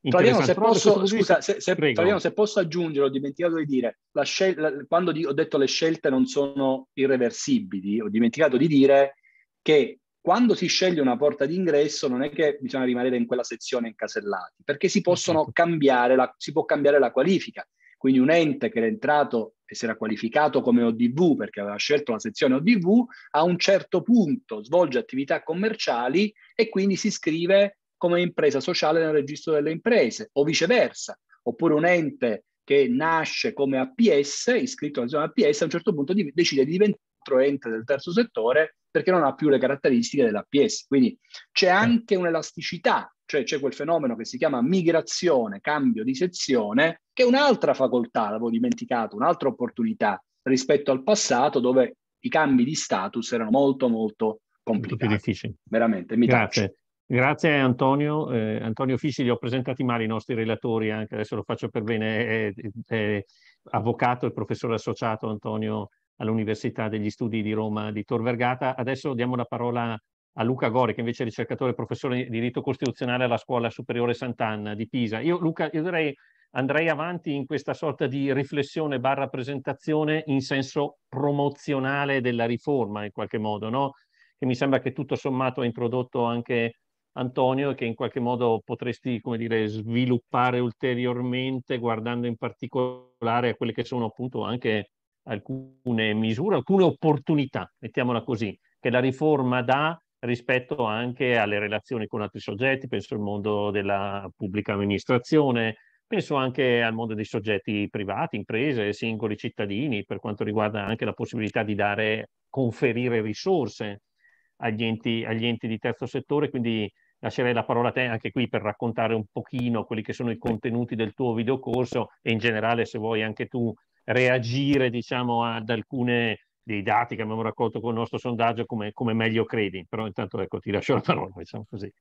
[SPEAKER 3] interessante. se posso, scusa, se, se, Flaviano, se posso aggiungere, ho dimenticato di dire, la scel- la, quando di- ho detto le scelte non sono irreversibili, ho dimenticato di dire che quando si sceglie una porta d'ingresso non è che bisogna rimanere in quella sezione incasellati, perché si, esatto. cambiare la, si può cambiare la qualifica. Quindi un ente che era entrato e si era qualificato come ODV perché aveva scelto la sezione ODV, a un certo punto svolge attività commerciali e quindi si iscrive come impresa sociale nel registro delle imprese o viceversa. Oppure un ente che nasce come APS, iscritto alla zona APS, a un certo punto di, decide di diventare altro ente del terzo settore perché non ha più le caratteristiche dell'APS. Quindi c'è anche un'elasticità, cioè c'è quel fenomeno che si chiama migrazione, cambio di sezione, che è un'altra facoltà, l'avevo dimenticato, un'altra opportunità rispetto al passato dove i cambi di status erano molto molto complicati. Molto difficili. Veramente, mi Grazie.
[SPEAKER 2] Grazie Antonio. Eh, Antonio Fisci, li ho presentati male i nostri relatori, anche adesso lo faccio per bene, è, è, è avvocato e professore associato Antonio all'Università degli Studi di Roma di Tor Vergata. Adesso diamo la parola a Luca Gori, che invece è ricercatore e professore di diritto costituzionale alla Scuola Superiore Sant'Anna di Pisa. Io, Luca, io direi andrei avanti in questa sorta di riflessione barra presentazione in senso promozionale della riforma, in qualche modo, no? Che mi sembra che tutto sommato ha introdotto anche Antonio e che in qualche modo potresti, come dire, sviluppare ulteriormente guardando in particolare a quelle che sono appunto anche alcune misure, alcune opportunità, mettiamola così, che la riforma dà rispetto anche alle relazioni con altri soggetti, penso al mondo della pubblica amministrazione, penso anche al mondo dei soggetti privati, imprese, singoli cittadini, per quanto riguarda anche la possibilità di dare, conferire risorse agli enti, agli enti di terzo settore, quindi lascerei la parola a te anche qui per raccontare un pochino quelli che sono i contenuti del tuo videocorso e in generale se vuoi anche tu reagire diciamo, ad alcune dei dati che abbiamo raccolto con il nostro sondaggio come, come meglio credi. Però intanto ecco, ti lascio la parola, diciamo così.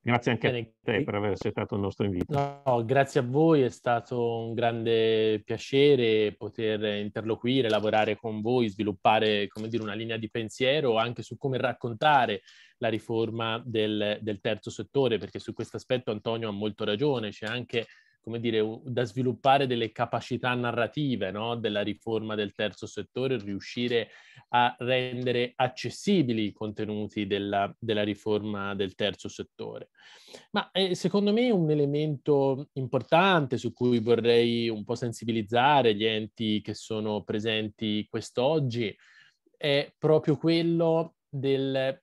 [SPEAKER 4] Grazie anche Bene. a te per aver accettato il nostro invito. No, grazie a voi, è stato un grande piacere poter interloquire, lavorare con voi, sviluppare dire, una linea di pensiero anche su come raccontare la riforma del, del terzo settore, perché su questo aspetto Antonio ha molto ragione, c'è anche come dire, da sviluppare delle capacità narrative no? della riforma del terzo settore, riuscire a rendere accessibili i contenuti della, della riforma del terzo settore. Ma eh, secondo me un elemento importante su cui vorrei un po' sensibilizzare gli enti che sono presenti quest'oggi è proprio quello del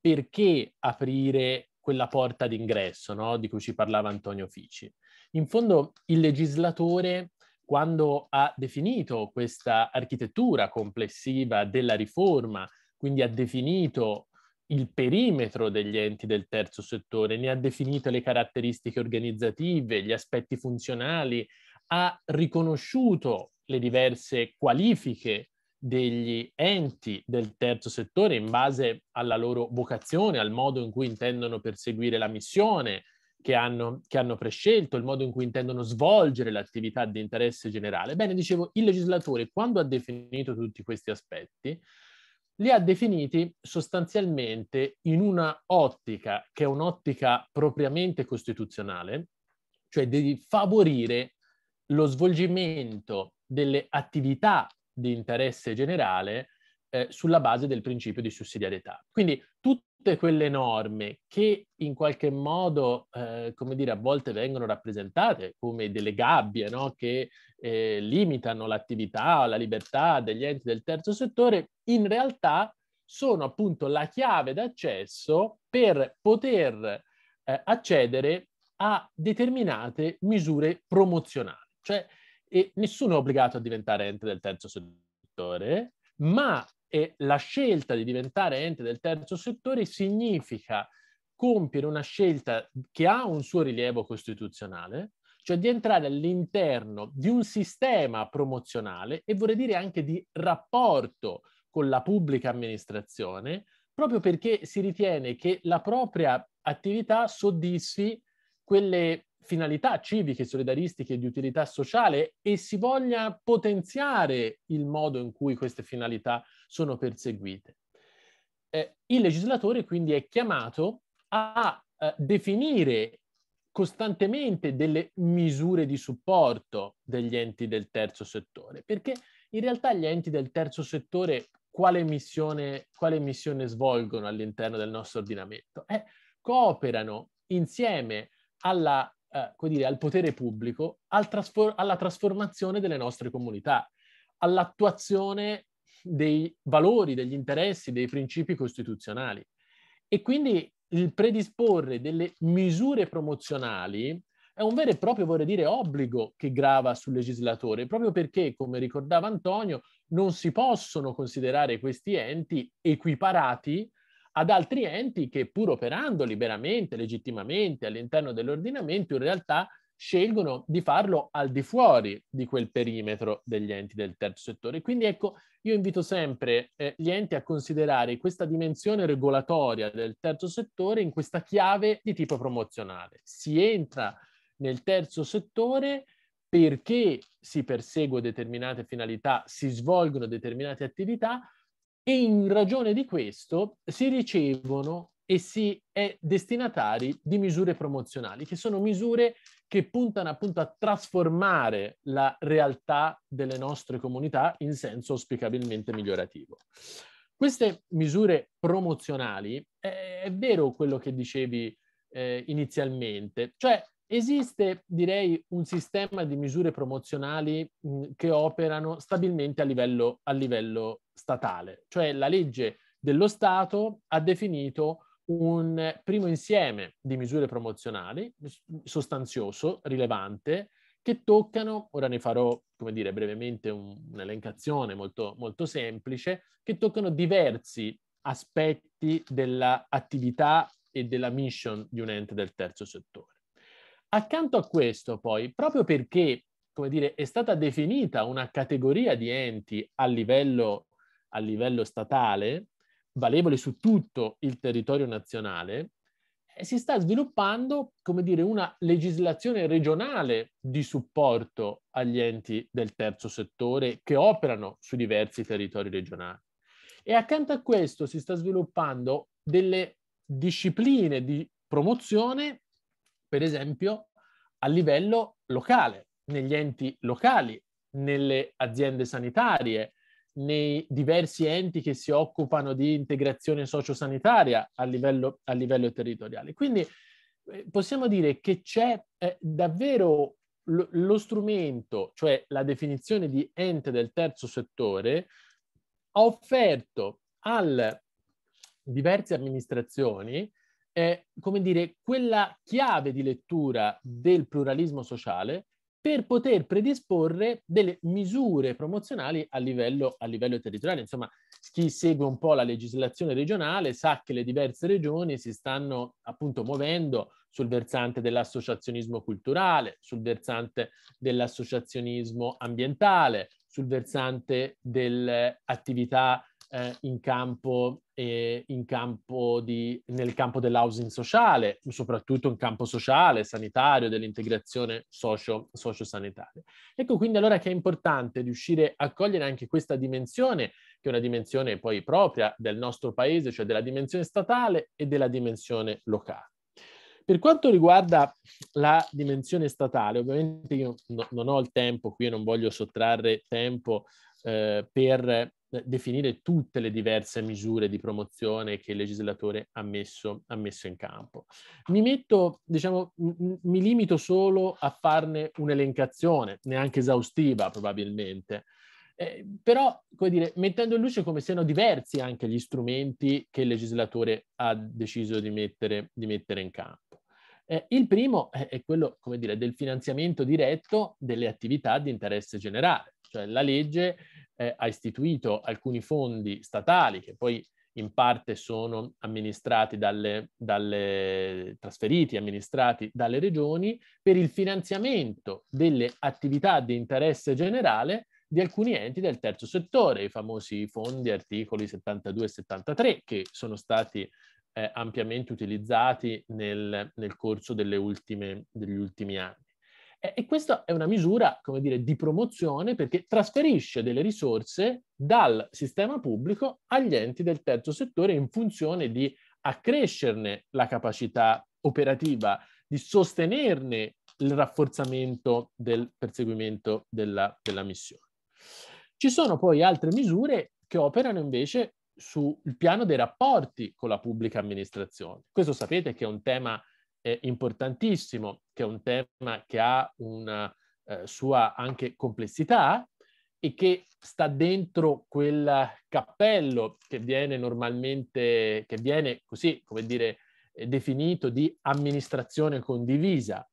[SPEAKER 4] perché aprire quella porta d'ingresso no? di cui ci parlava Antonio Fici in fondo il legislatore quando ha definito questa architettura complessiva della riforma, quindi ha definito il perimetro degli enti del terzo settore, ne ha definito le caratteristiche organizzative, gli aspetti funzionali, ha riconosciuto le diverse qualifiche degli enti del terzo settore in base alla loro vocazione, al modo in cui intendono perseguire la missione, che hanno, che hanno prescelto, il modo in cui intendono svolgere l'attività di interesse generale. Bene, dicevo, il legislatore quando ha definito tutti questi aspetti, li ha definiti sostanzialmente in una ottica che è un'ottica propriamente costituzionale, cioè di favorire lo svolgimento delle attività di interesse generale eh, sulla base del principio di sussidiarietà. Quindi tutte quelle norme che in qualche modo, eh, come dire, a volte vengono rappresentate come delle gabbie no? che eh, limitano l'attività, o la libertà degli enti del terzo settore, in realtà sono appunto la chiave d'accesso per poter eh, accedere a determinate misure promozionali. Cioè, e nessuno è obbligato a diventare ente del terzo settore, ma e la scelta di diventare ente del terzo settore significa compiere una scelta che ha un suo rilievo costituzionale, cioè di entrare all'interno di un sistema promozionale e vorrei dire anche di rapporto con la pubblica amministrazione, proprio perché si ritiene che la propria attività soddisfi quelle finalità civiche, solidaristiche di utilità sociale e si voglia potenziare il modo in cui queste finalità sono perseguite. Eh, il legislatore quindi è chiamato a eh, definire costantemente delle misure di supporto degli enti del terzo settore, perché in realtà gli enti del terzo settore quale missione, quale missione svolgono all'interno del nostro ordinamento? Eh, cooperano insieme alla, eh, dire, al potere pubblico al trasfor- alla trasformazione delle nostre comunità, all'attuazione dei valori, degli interessi, dei principi costituzionali. E quindi il predisporre delle misure promozionali è un vero e proprio, vorrei dire, obbligo che grava sul legislatore, proprio perché, come ricordava Antonio, non si possono considerare questi enti equiparati ad altri enti che, pur operando liberamente, legittimamente all'interno dell'ordinamento, in realtà scelgono di farlo al di fuori di quel perimetro degli enti del terzo settore. Quindi ecco, io invito sempre eh, gli enti a considerare questa dimensione regolatoria del terzo settore in questa chiave di tipo promozionale. Si entra nel terzo settore perché si persegue determinate finalità, si svolgono determinate attività e in ragione di questo si ricevono e si è destinatari di misure promozionali, che sono misure che puntano appunto a trasformare la realtà delle nostre comunità in senso auspicabilmente migliorativo. Queste misure promozionali, è, è vero quello che dicevi eh, inizialmente, cioè esiste direi un sistema di misure promozionali mh, che operano stabilmente a livello, a livello statale, cioè la legge dello Stato ha definito un primo insieme di misure promozionali sostanzioso, rilevante, che toccano, ora ne farò, come dire, brevemente un, un'elencazione molto, molto semplice, che toccano diversi aspetti dell'attività e della mission di un ente del terzo settore. Accanto a questo poi, proprio perché, come dire, è stata definita una categoria di enti a livello, a livello statale, valevole su tutto il territorio nazionale, eh, si sta sviluppando, come dire, una legislazione regionale di supporto agli enti del terzo settore che operano su diversi territori regionali. E accanto a questo si sta sviluppando delle discipline di promozione, per esempio, a livello locale, negli enti locali, nelle aziende sanitarie, nei diversi enti che si occupano di integrazione sociosanitaria a livello, a livello territoriale. Quindi eh, possiamo dire che c'è eh, davvero lo, lo strumento, cioè la definizione di ente del terzo settore, ha offerto alle diverse amministrazioni eh, come dire, quella chiave di lettura del pluralismo sociale per poter predisporre delle misure promozionali a livello, a livello territoriale. Insomma, chi segue un po' la legislazione regionale sa che le diverse regioni si stanno appunto muovendo sul versante dell'associazionismo culturale, sul versante dell'associazionismo ambientale, sul versante dell'attività eh, in, campo, eh, in campo di, nel campo dell'housing sociale, soprattutto in campo sociale, sanitario, dell'integrazione socio, sanitaria Ecco quindi allora che è importante riuscire a cogliere anche questa dimensione, che è una dimensione poi propria del nostro paese, cioè della dimensione statale e della dimensione locale. Per quanto riguarda la dimensione statale, ovviamente io no, non ho il tempo qui, non voglio sottrarre tempo eh, per eh, definire tutte le diverse misure di promozione che il legislatore ha messo, ha messo in campo. Mi metto, diciamo, m- mi limito solo a farne un'elencazione, neanche esaustiva probabilmente, eh, però, come dire, mettendo in luce come siano diversi anche gli strumenti che il legislatore ha deciso di mettere, di mettere in campo. Eh, il primo è quello, come dire, del finanziamento diretto delle attività di interesse generale cioè la legge eh, ha istituito alcuni fondi statali che poi in parte sono amministrati dalle, dalle, trasferiti, amministrati dalle regioni per il finanziamento delle attività di interesse generale di alcuni enti del terzo settore, i famosi fondi articoli 72 e 73 che sono stati eh, ampiamente utilizzati nel, nel corso ultime, degli ultimi anni. E questa è una misura, come dire, di promozione perché trasferisce delle risorse dal sistema pubblico agli enti del terzo settore in funzione di accrescerne la capacità operativa, di sostenerne il rafforzamento del perseguimento della, della missione. Ci sono poi altre misure che operano invece sul piano dei rapporti con la pubblica amministrazione. Questo sapete che è un tema eh, importantissimo che è un tema che ha una eh, sua anche complessità e che sta dentro quel cappello che viene normalmente, che viene così, come dire, eh, definito di amministrazione condivisa,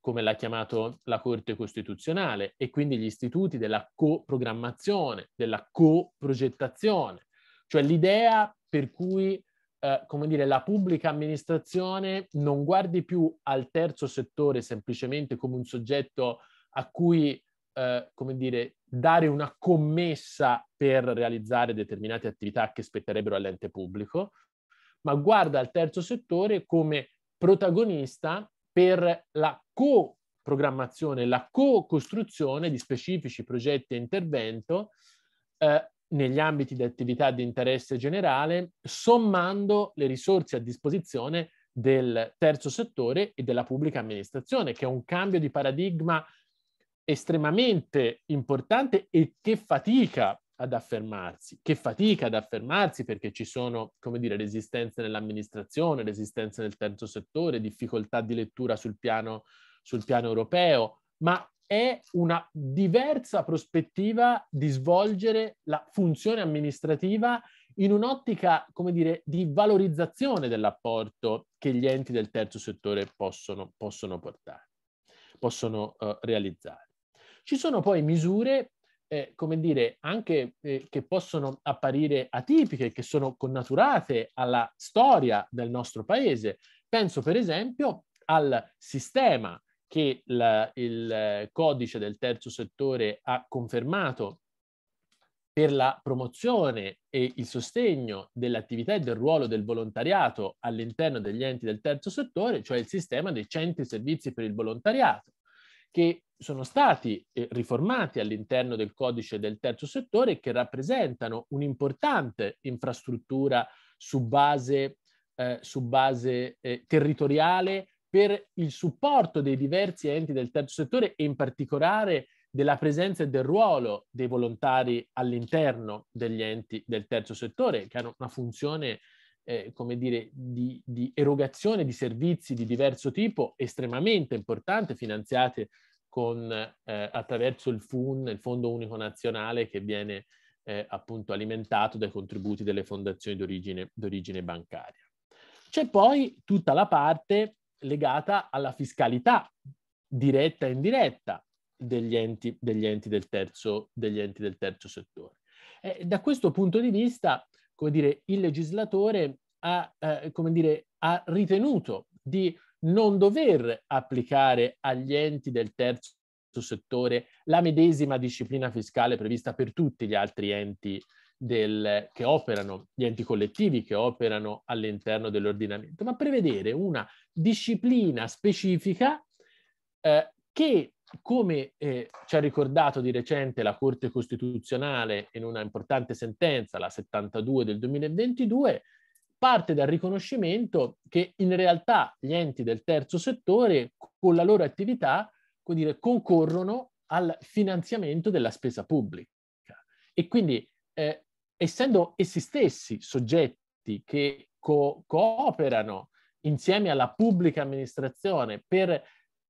[SPEAKER 4] come l'ha chiamato la Corte Costituzionale, e quindi gli istituti della coprogrammazione, della coprogettazione, cioè l'idea per cui eh, come dire, la pubblica amministrazione non guardi più al terzo settore semplicemente come un soggetto a cui, eh, come dire, dare una commessa per realizzare determinate attività che spetterebbero all'ente pubblico, ma guarda al terzo settore come protagonista per la co-programmazione, la co-costruzione di specifici progetti e intervento eh, negli ambiti di attività di interesse generale, sommando le risorse a disposizione del terzo settore e della pubblica amministrazione, che è un cambio di paradigma estremamente importante e che fatica ad affermarsi, che fatica ad affermarsi perché ci sono, come dire, resistenze nell'amministrazione, resistenze nel terzo settore, difficoltà di lettura sul piano, sul piano europeo, ma è una diversa prospettiva di svolgere la funzione amministrativa in un'ottica, come dire, di valorizzazione dell'apporto che gli enti del terzo settore possono, possono portare, possono uh, realizzare. Ci sono poi misure, eh, come dire, anche eh, che possono apparire atipiche, che sono connaturate alla storia del nostro paese. Penso per esempio al sistema che la, il eh, codice del terzo settore ha confermato per la promozione e il sostegno dell'attività e del ruolo del volontariato all'interno degli enti del terzo settore, cioè il sistema dei centri servizi per il volontariato, che sono stati eh, riformati all'interno del codice del terzo settore e che rappresentano un'importante infrastruttura su base, eh, su base eh, territoriale per il supporto dei diversi enti del terzo settore e in particolare della presenza e del ruolo dei volontari all'interno degli enti del terzo settore, che hanno una funzione, eh, come dire, di, di, erogazione di servizi di diverso tipo estremamente importante, finanziate con, eh, attraverso il FUN, il Fondo Unico Nazionale, che viene eh, appunto alimentato dai contributi delle fondazioni d'origine, d'origine bancaria. C'è poi tutta la parte legata alla fiscalità diretta e indiretta degli enti, degli enti, del, terzo, degli enti del, terzo, settore. Eh, da questo punto di vista, come dire, il legislatore ha, eh, dire, ha ritenuto di non dover applicare agli enti del terzo settore la medesima disciplina fiscale prevista per tutti gli altri enti del, che operano, gli enti collettivi che operano all'interno dell'ordinamento, ma prevedere una disciplina specifica eh, che, come eh, ci ha ricordato di recente la Corte Costituzionale in una importante sentenza, la 72 del 2022, parte dal riconoscimento che in realtà gli enti del terzo settore con la loro attività dire, concorrono al finanziamento della spesa pubblica e quindi eh, essendo essi stessi soggetti che co- cooperano insieme alla pubblica amministrazione per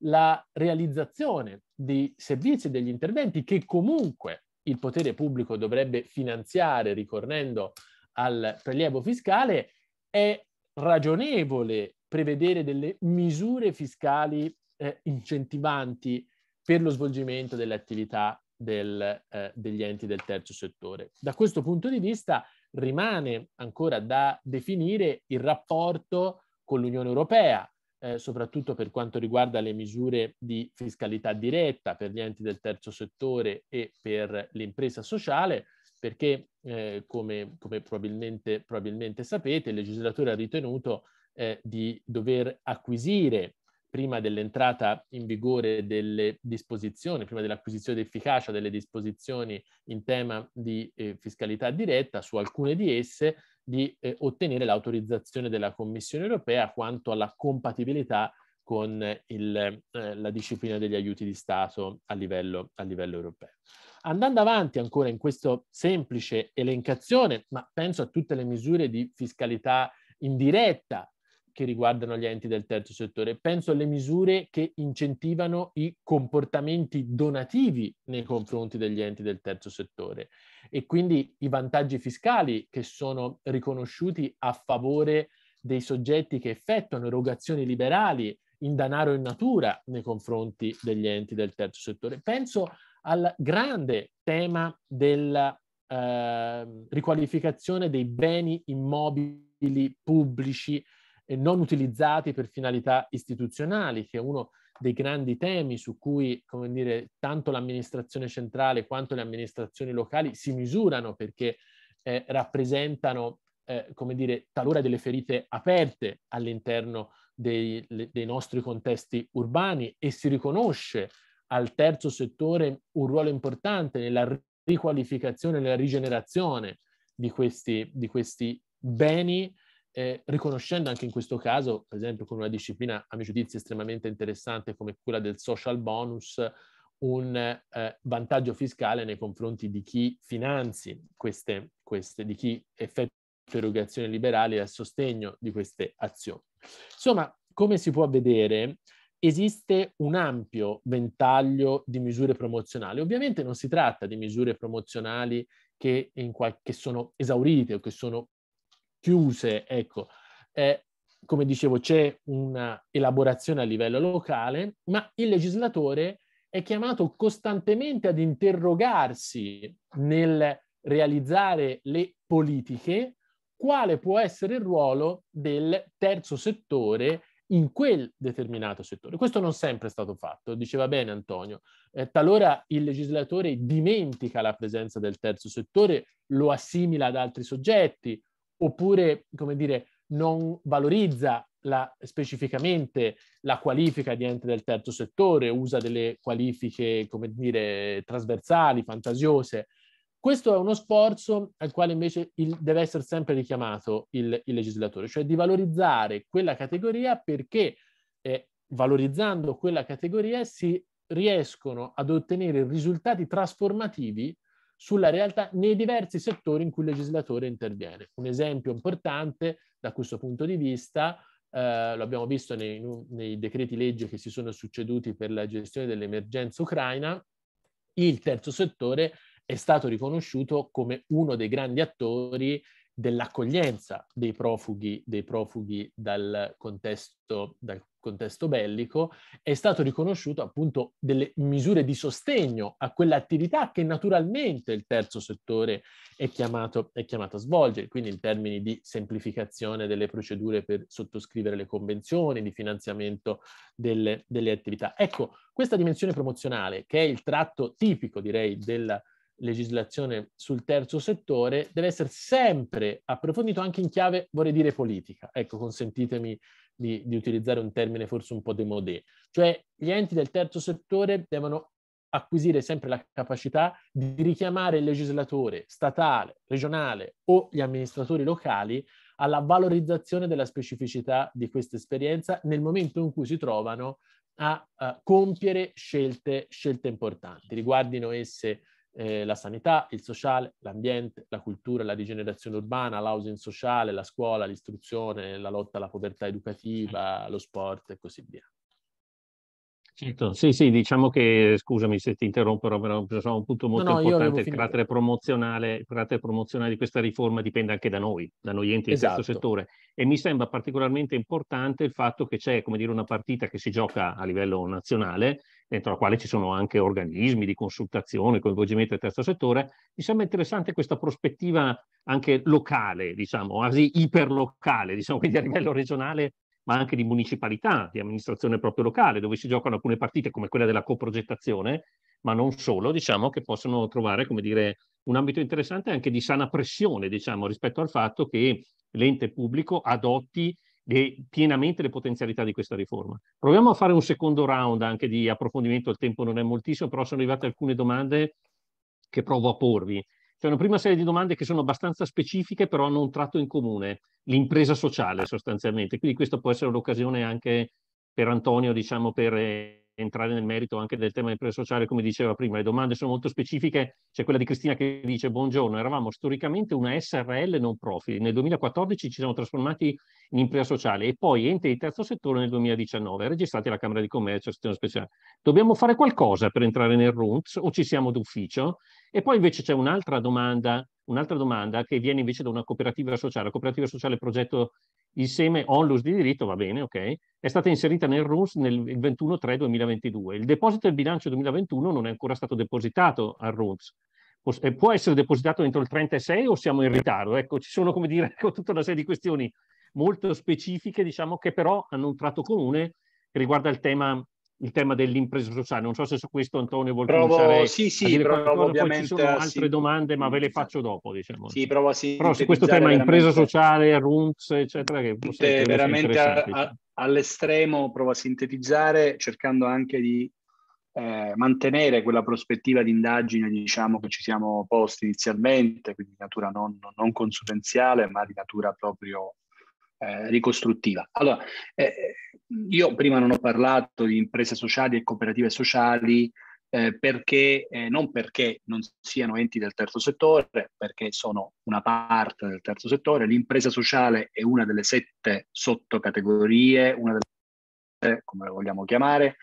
[SPEAKER 4] la realizzazione di servizi e degli interventi che comunque il potere pubblico dovrebbe finanziare ricorrendo al prelievo fiscale, è ragionevole prevedere delle misure fiscali eh, incentivanti per lo svolgimento delle attività del, eh, degli enti del terzo settore. Da questo punto di vista rimane ancora da definire il rapporto con l'Unione Europea, eh, soprattutto per quanto riguarda le misure di fiscalità diretta per gli enti del terzo settore e per l'impresa sociale, perché eh, come, come probabilmente, probabilmente, sapete il legislatore ha ritenuto eh, di dover acquisire prima dell'entrata in vigore delle disposizioni, prima dell'acquisizione di efficacia delle disposizioni in tema di eh, fiscalità diretta, su alcune di esse di eh, ottenere l'autorizzazione della Commissione europea quanto alla compatibilità con il, eh, la disciplina degli aiuti di Stato a livello, a livello, europeo. Andando avanti ancora in questa semplice elencazione, ma penso a tutte le misure di fiscalità indiretta che riguardano gli enti del terzo settore, penso alle misure che incentivano i comportamenti donativi nei confronti degli enti del terzo settore e quindi i vantaggi fiscali che sono riconosciuti a favore dei soggetti che effettuano erogazioni liberali in denaro in natura nei confronti degli enti del terzo settore. Penso al grande tema della eh, riqualificazione dei beni immobili pubblici e non utilizzati per finalità istituzionali, che è uno dei grandi temi su cui, come dire, tanto l'amministrazione centrale quanto le amministrazioni locali si misurano perché eh, rappresentano, eh, come dire, talora delle ferite aperte all'interno dei, dei nostri contesti urbani e si riconosce al terzo settore un ruolo importante nella riqualificazione, nella rigenerazione di questi, di questi beni eh, riconoscendo anche in questo caso, per esempio con una disciplina a mio giudizio estremamente interessante come quella del social bonus, un eh, vantaggio fiscale nei confronti di chi finanzi queste, queste di chi effettua erogazioni liberali a sostegno di queste azioni. Insomma, come si può vedere, esiste un ampio ventaglio di misure promozionali. Ovviamente non si tratta di misure promozionali che, qualche, che sono esaurite o che sono chiuse, ecco. Eh, come dicevo, c'è un'elaborazione a livello locale, ma il legislatore è chiamato costantemente ad interrogarsi nel realizzare le politiche, quale può essere il ruolo del terzo settore in quel determinato settore. Questo non sempre è stato fatto, diceva bene Antonio. Eh, talora il legislatore dimentica la presenza del terzo settore, lo assimila ad altri soggetti, oppure, come dire, non valorizza la, specificamente la qualifica di ente del terzo settore, usa delle qualifiche, come dire, trasversali, fantasiose. Questo è uno sforzo al quale invece il, deve essere sempre richiamato il, il, legislatore, cioè di valorizzare quella categoria perché eh, valorizzando quella categoria si riescono ad ottenere risultati trasformativi sulla realtà nei diversi settori in cui il legislatore interviene. Un esempio importante da questo punto di vista, eh, lo abbiamo visto nei, nei decreti legge che si sono succeduti per la gestione dell'emergenza ucraina, il terzo settore è stato riconosciuto come uno dei grandi attori dell'accoglienza dei profughi, dei profughi dal, contesto, dal contesto bellico, è stato riconosciuto appunto delle misure di sostegno a quell'attività che naturalmente il terzo settore è chiamato, è chiamato a svolgere, quindi in termini di semplificazione delle procedure per sottoscrivere le convenzioni, di finanziamento delle, delle attività. Ecco, questa dimensione promozionale, che è il tratto tipico direi della legislazione sul terzo settore, deve essere sempre approfondito anche in chiave, vorrei dire, politica. Ecco, consentitemi di, di utilizzare un termine forse un po' demodé, cioè gli enti del terzo settore devono acquisire sempre la capacità di richiamare il legislatore statale, regionale o gli amministratori locali alla valorizzazione della specificità di questa esperienza nel momento in cui si trovano a, a compiere scelte, scelte importanti, riguardino esse eh, la sanità, il sociale, l'ambiente, la cultura, la rigenerazione urbana, l'housing sociale, la scuola, l'istruzione, la lotta alla povertà educativa, certo. lo sport e così via.
[SPEAKER 2] Certo, sì, sì, diciamo che, scusami se ti interrompo, però è un punto molto no, no, importante, il carattere,
[SPEAKER 4] il
[SPEAKER 2] carattere, promozionale, di questa riforma dipende anche da noi, da noi enti esatto. di questo settore. E mi sembra particolarmente importante il fatto che c'è, come dire, una partita che si gioca a livello nazionale dentro la quale ci sono anche organismi di consultazione, coinvolgimento del terzo settore, mi sembra interessante questa prospettiva anche locale, diciamo, quasi iperlocale, diciamo, quindi a livello regionale, ma anche di municipalità, di amministrazione proprio locale, dove si giocano alcune partite come quella della coprogettazione, ma non solo, diciamo, che possono trovare, come dire, un ambito interessante anche di sana pressione, diciamo, rispetto al fatto che l'ente pubblico adotti le, pienamente le potenzialità di questa riforma. Proviamo a fare un secondo round anche di approfondimento, il tempo non è moltissimo, però sono arrivate alcune domande che provo a porvi. C'è una prima serie di domande che sono abbastanza specifiche, però hanno un tratto in comune, l'impresa sociale sostanzialmente. Quindi questa può essere l'occasione anche per Antonio, diciamo, per eh, entrare nel merito anche del tema impresa sociale, come diceva prima, le domande sono molto specifiche, c'è quella di Cristina che dice buongiorno, eravamo storicamente una SRL non profit, nel 2014 ci siamo trasformati in impresa sociale e poi ente di terzo settore nel 2019, registrati alla Camera di Commercio, sezione speciale. Dobbiamo fare qualcosa per entrare nel RUNTS o ci siamo d'ufficio? E poi invece c'è un'altra domanda Un'altra domanda che viene invece da una cooperativa sociale, la cooperativa sociale Progetto insieme onlus di diritto, va bene, ok, è stata inserita nel RUNS nel 21-3-2022. Il deposito del bilancio 2021 non è ancora stato depositato al RUNS. Eh, può essere depositato entro il 36 o siamo in ritardo? Ecco, ci sono, come dire, <laughs> ecco, tutta una serie di questioni molto specifiche, diciamo, che però hanno un tratto comune che riguarda il tema il tema dell'impresa sociale. Non so se su questo Antonio vuol provo, cominciare sì, sì, provo, qualcosa, ovviamente, ci sono altre sì, domande, ma ve le faccio dopo, diciamo.
[SPEAKER 3] Sì, provo a Però su questo tema impresa
[SPEAKER 2] sociale, RUNS, eccetera, che potete veramente a, a,
[SPEAKER 3] all'estremo provo a sintetizzare cercando anche di eh, mantenere quella prospettiva di indagine diciamo, che ci siamo posti inizialmente, quindi di natura non, non consulenziale, ma di natura proprio eh, ricostruttiva. Allora, eh, io prima non ho parlato di imprese sociali e cooperative sociali eh, perché, eh, non perché non siano enti del terzo settore, perché sono una parte del terzo settore, l'impresa sociale è una delle sette sottocategorie, una delle come le vogliamo chiamare,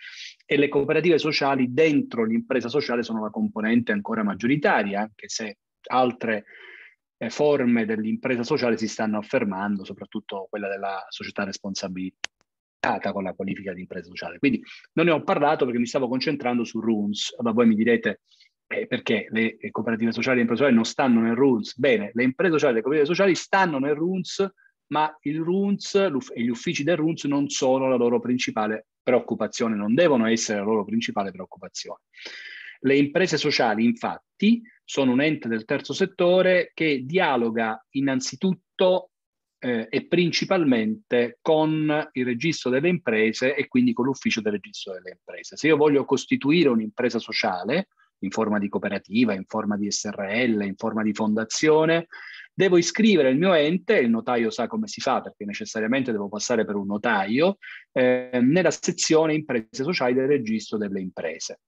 [SPEAKER 3] e le cooperative sociali dentro l'impresa sociale sono la componente ancora maggioritaria, anche se altre eh, forme dell'impresa sociale si stanno affermando, soprattutto quella della società responsabilizzata con la qualifica di impresa sociale. Quindi non ne ho parlato perché mi stavo concentrando su RUNS. Allora voi mi direte eh, perché le cooperative sociali e le imprese sociali non stanno nel RUNS. Bene, le imprese sociali e le cooperative sociali stanno nel RUNS, ma il RUNS e gli uffici del RUNS non sono la loro principale preoccupazione, non devono essere la loro principale preoccupazione. Le imprese sociali, infatti, sono un ente del terzo settore che dialoga innanzitutto eh, e principalmente con il registro delle imprese e quindi con l'ufficio del registro delle imprese. Se io voglio costituire un'impresa sociale in forma di cooperativa, in forma di SRL, in forma di fondazione, devo iscrivere il mio ente, il notaio sa come si fa perché necessariamente devo passare per un notaio, eh, nella sezione imprese sociali del registro delle imprese.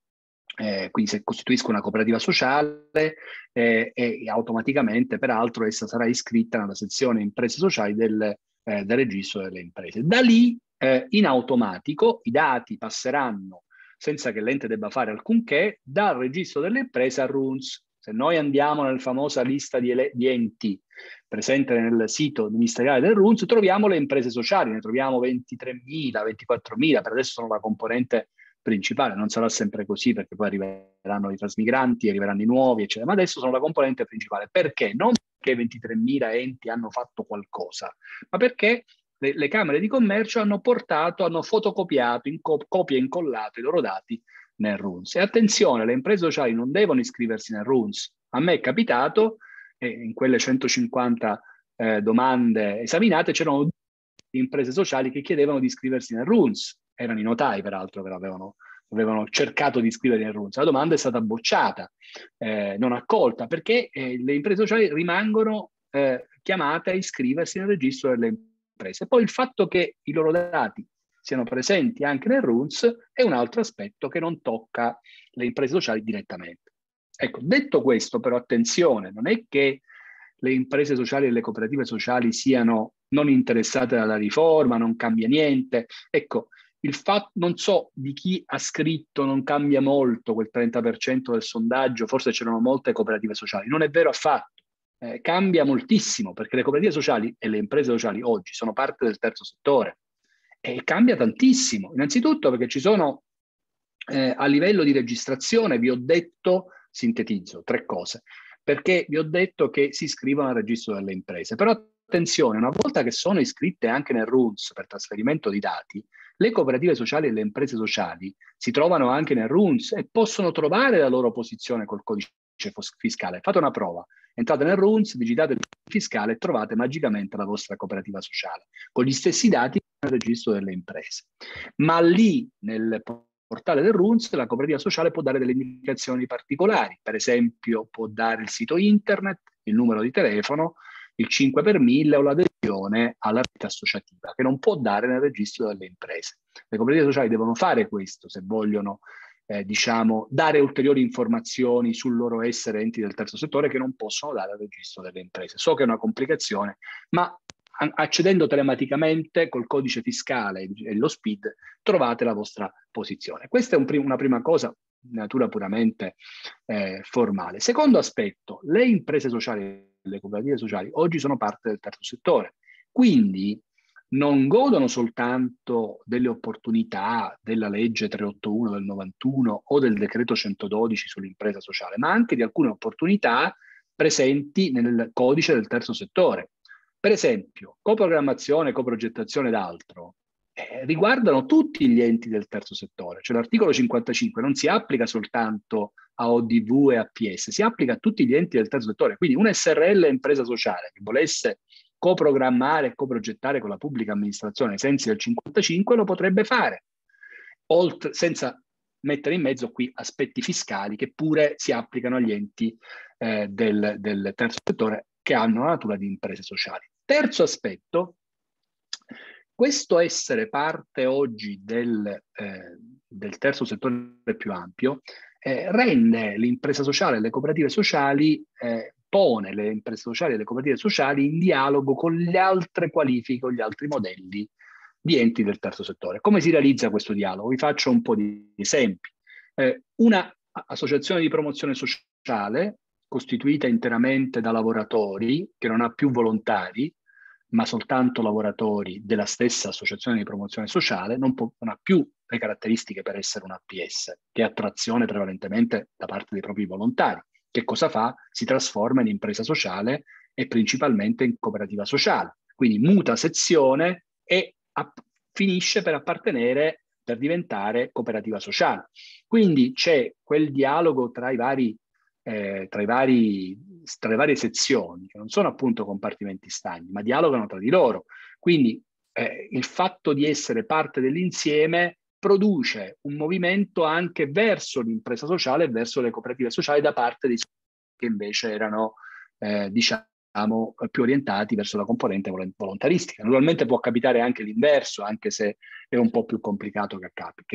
[SPEAKER 3] Eh, quindi se costituisco una cooperativa sociale eh, e automaticamente peraltro essa sarà iscritta nella sezione imprese sociali del, eh, del registro delle imprese. Da lì eh, in automatico i dati passeranno senza che l'ente debba fare alcunché dal registro delle imprese a RUNS. Se noi andiamo nella famosa lista di, di enti presente nel sito ministeriale del RUNS, troviamo le imprese sociali, ne troviamo 23.000, 24.000, per adesso sono la componente principale, non sarà sempre così perché poi arriveranno i trasmigranti, arriveranno i nuovi, eccetera, ma adesso sono la componente principale. Perché? Non perché 23.000 enti hanno fatto qualcosa, ma perché le, le Camere di Commercio hanno portato, hanno fotocopiato, inco- copia e incollato i loro dati nel RUNS. E attenzione, le imprese sociali non devono iscriversi nel RUNS. A me è capitato, eh, in quelle 150 eh, domande esaminate, c'erano imprese sociali che chiedevano di iscriversi nel RUNS erano i notai peraltro che l'avevano avevano cercato di scrivere in Runza. La domanda è stata bocciata, eh, non accolta, perché eh, le imprese sociali rimangono eh, chiamate a iscriversi nel registro delle imprese. Poi il fatto che i loro dati siano presenti anche nel RUNS è un altro aspetto che non tocca le imprese sociali direttamente. Ecco, detto questo, però attenzione, non è che le imprese sociali e le cooperative sociali siano non interessate alla riforma, non cambia niente. Ecco, il fatto, non so di chi ha scritto, non cambia molto quel 30% del sondaggio, forse c'erano molte cooperative sociali, non è vero affatto, eh, cambia moltissimo perché le cooperative sociali e le imprese sociali oggi sono parte del terzo settore e cambia tantissimo, innanzitutto perché ci sono eh, a livello di registrazione, vi ho detto, sintetizzo tre cose, perché vi ho detto che si iscrivono al registro delle imprese, però attenzione, una volta che sono iscritte anche nel RUNS per trasferimento di dati, le cooperative sociali e le imprese sociali si trovano anche nel RUNS e possono trovare la loro posizione col codice fiscale. Fate una prova, entrate nel RUNS, digitate il codice fiscale e trovate magicamente la vostra cooperativa sociale, con gli stessi dati del registro delle imprese. Ma lì, nel portale del RUNS, la cooperativa sociale può dare delle indicazioni particolari, per esempio può dare il sito internet, il numero di telefono, il 5 per 1000 o l'adesione alla rete associativa, che non può dare nel registro delle imprese. Le cooperative sociali devono fare questo se vogliono eh, diciamo, dare ulteriori informazioni sul loro essere enti del terzo settore che non possono dare al registro delle imprese. So che è una complicazione, ma accedendo telematicamente col codice fiscale e lo SPID trovate la vostra posizione. Questa è un prim- una prima cosa di natura puramente eh, formale. Secondo aspetto, le imprese sociali le cooperative sociali oggi sono parte del terzo settore. Quindi non godono soltanto delle opportunità della legge 381 del 91 o del decreto 112 sull'impresa sociale, ma anche di alcune opportunità presenti nel codice del terzo settore. Per esempio, coprogrammazione, coprogettazione ed altro eh, riguardano tutti gli enti del terzo settore, cioè l'articolo 55 non si applica soltanto a ODV e a PS, si applica a tutti gli enti del terzo settore, quindi un SRL impresa sociale che volesse coprogrammare e coprogettare con la pubblica amministrazione ai sensi del 55 lo potrebbe fare, oltre, senza mettere in mezzo qui aspetti fiscali che pure si applicano agli enti eh, del, del terzo settore che hanno la natura di imprese sociali. Terzo aspetto questo essere parte oggi del, eh, del terzo settore più ampio eh, rende l'impresa sociale e le cooperative sociali, eh, pone le imprese sociali e le cooperative sociali in dialogo con le altre qualifiche, con gli altri modelli di enti del terzo settore. Come si realizza questo dialogo? Vi faccio un po' di esempi. Eh, una associazione di promozione sociale costituita interamente da lavoratori, che non ha più volontari, ma soltanto lavoratori della stessa associazione di promozione sociale, non, può, non ha più le caratteristiche per essere un APS, che è attrazione prevalentemente da parte dei propri volontari. Che cosa fa? Si trasforma in impresa sociale e principalmente in cooperativa sociale. Quindi muta sezione e app- finisce per appartenere, per diventare cooperativa sociale. Quindi c'è quel dialogo tra i vari eh, tra, vari, tra le varie sezioni, che non sono appunto compartimenti stagni, ma dialogano tra di loro. Quindi eh, il fatto di essere parte dell'insieme produce un movimento anche verso l'impresa sociale e verso le cooperative sociali da parte dei che invece erano, eh, diciamo, più orientati verso la componente volontaristica. Naturalmente può capitare anche l'inverso, anche se è un po' più complicato che,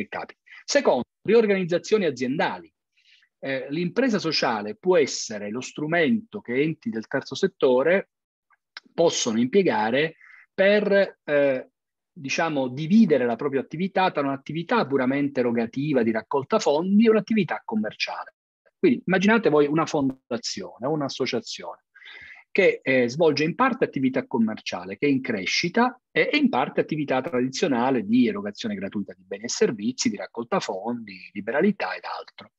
[SPEAKER 3] capi, Secondo, riorganizzazioni aziendali. Eh, l'impresa sociale può essere lo strumento che enti del terzo settore possono impiegare per eh, diciamo, dividere la propria attività tra un'attività puramente erogativa di raccolta fondi e un'attività commerciale. Quindi immaginate voi una fondazione, o un'associazione che eh, svolge in parte attività commerciale che è in crescita e, eh, e in parte attività tradizionale di erogazione gratuita di beni e servizi, di raccolta fondi, liberalità ed altro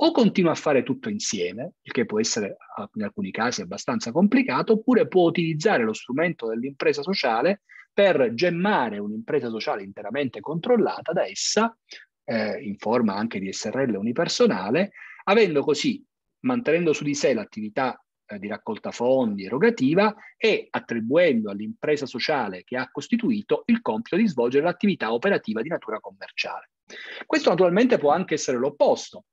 [SPEAKER 3] o continua a fare tutto insieme, il che può essere in alcuni casi abbastanza complicato, oppure può utilizzare lo strumento dell'impresa sociale per gemmare un'impresa sociale interamente controllata da essa, eh, in forma anche di SRL unipersonale, avendo così, mantenendo su di sé l'attività eh, di raccolta fondi erogativa e attribuendo all'impresa sociale che ha costituito il compito di svolgere l'attività operativa di natura commerciale. Questo naturalmente può anche essere l'opposto,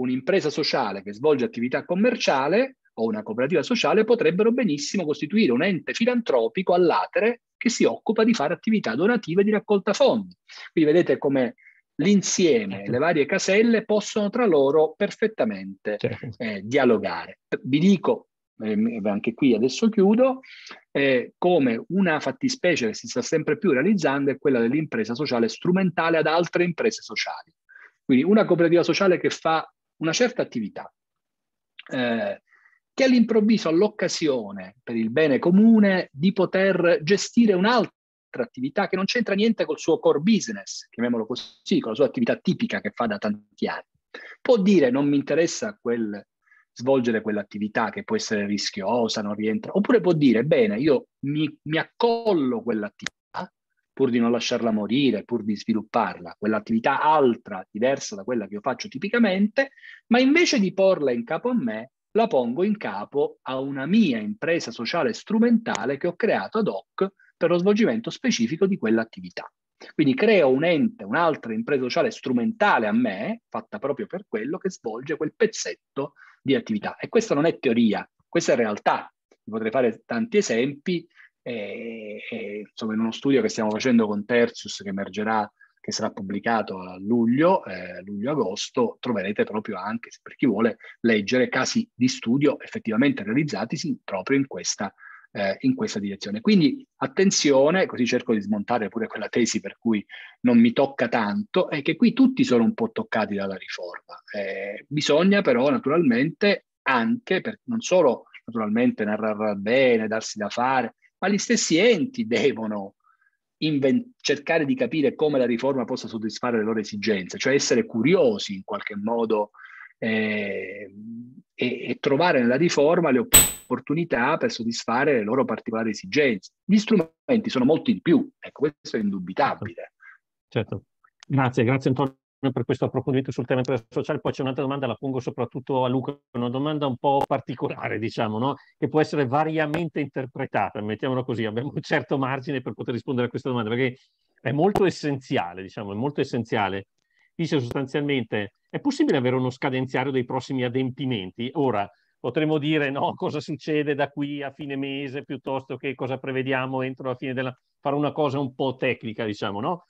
[SPEAKER 3] un'impresa sociale che svolge attività commerciale o una cooperativa sociale potrebbero benissimo costituire un ente filantropico all'atere che si occupa di fare attività donative di raccolta fondi. Quindi vedete come l'insieme, certo. le varie caselle possono tra loro perfettamente certo. eh, dialogare. Vi dico, eh, anche qui adesso chiudo, eh, come una fattispecie che si sta sempre più realizzando è quella dell'impresa sociale strumentale ad altre imprese sociali. Quindi una cooperativa sociale che fa una certa attività eh, che all'improvviso ha l'occasione, per il bene comune, di poter gestire un'altra attività che non c'entra niente col suo core business, chiamiamolo così, con la sua attività tipica che fa da tanti anni. Può dire non mi interessa quel, svolgere quell'attività che può essere rischiosa, non rientra, oppure può dire bene, io mi, mi accollo quell'attività pur di non lasciarla morire, pur di svilupparla, quell'attività altra, diversa da quella che io faccio tipicamente, ma invece di porla in capo a me, la pongo in capo a una mia impresa sociale strumentale che ho creato ad hoc per lo svolgimento specifico di quell'attività. Quindi creo un ente, un'altra impresa sociale strumentale a me, fatta proprio per quello che svolge quel pezzetto di attività. E questa non è teoria, questa è realtà. Potrei fare tanti esempi e, e, insomma, in uno studio che stiamo facendo con Terzius che emergerà, che sarà pubblicato a luglio, eh, luglio-agosto, troverete proprio anche, per chi vuole leggere, casi di studio effettivamente realizzatisi proprio in questa, eh, in questa direzione. Quindi attenzione, così cerco di smontare pure quella tesi per cui non mi tocca tanto, è che qui tutti sono un po' toccati dalla riforma. Eh, bisogna però naturalmente anche, per, non solo naturalmente narrare bene, darsi da fare, ma gli stessi enti devono inven- cercare di capire come la riforma possa soddisfare le loro esigenze, cioè essere curiosi in qualche modo eh, e, e, trovare nella riforma le opportunità per soddisfare le loro particolari esigenze. Gli strumenti sono molti di più, ecco, questo è indubitabile.
[SPEAKER 2] Certo. certo. Grazie, grazie Antonio per questo approfondimento sul tema sociale. Poi c'è un'altra domanda, la pongo soprattutto a Luca, una domanda un po' particolare, diciamo, no? che può essere variamente interpretata, mettiamola così, abbiamo un certo margine per poter rispondere a questa domanda, perché è molto essenziale, diciamo, è molto essenziale. Dice sostanzialmente, è possibile avere uno scadenziario dei prossimi adempimenti? Ora, potremmo dire no, cosa succede da qui a fine mese piuttosto che cosa prevediamo entro la fine della... fare una cosa un po' tecnica, diciamo, no?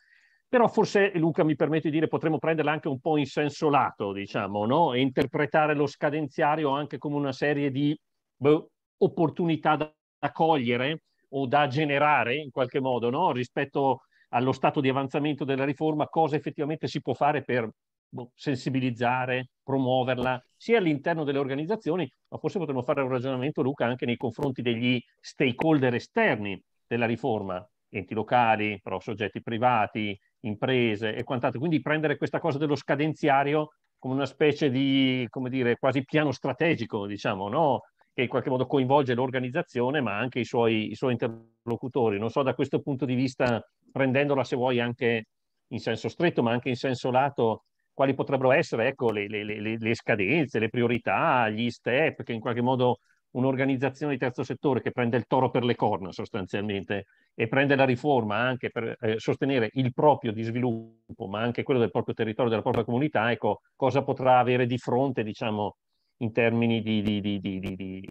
[SPEAKER 2] Però forse, Luca, mi permetto di dire, potremmo prenderla anche un po' in senso lato, diciamo, no? E interpretare lo scadenziario anche come una serie di boh, opportunità da, da, cogliere o da generare in qualche modo, no? Rispetto allo stato di avanzamento della riforma, cosa effettivamente si può fare per boh, sensibilizzare, promuoverla, sia all'interno delle organizzazioni, ma forse potremmo fare un ragionamento, Luca, anche nei confronti degli stakeholder esterni della riforma, enti locali, però soggetti privati, imprese e quant'altro. Quindi prendere questa cosa dello scadenziario come una specie di, come dire, quasi piano strategico, diciamo, no? che in qualche modo coinvolge l'organizzazione ma anche i suoi, i suoi interlocutori. Non so, da questo punto di vista, prendendola se vuoi anche in senso stretto ma anche in senso lato, quali potrebbero essere ecco, le, le, le, le, scadenze, le priorità, gli step che in qualche modo un'organizzazione di terzo settore che prende il toro per le corna sostanzialmente e prende la riforma anche per eh, sostenere il proprio di sviluppo, ma anche quello del proprio territorio, della propria comunità, ecco, cosa potrà avere di fronte, diciamo, in termini di, di, di,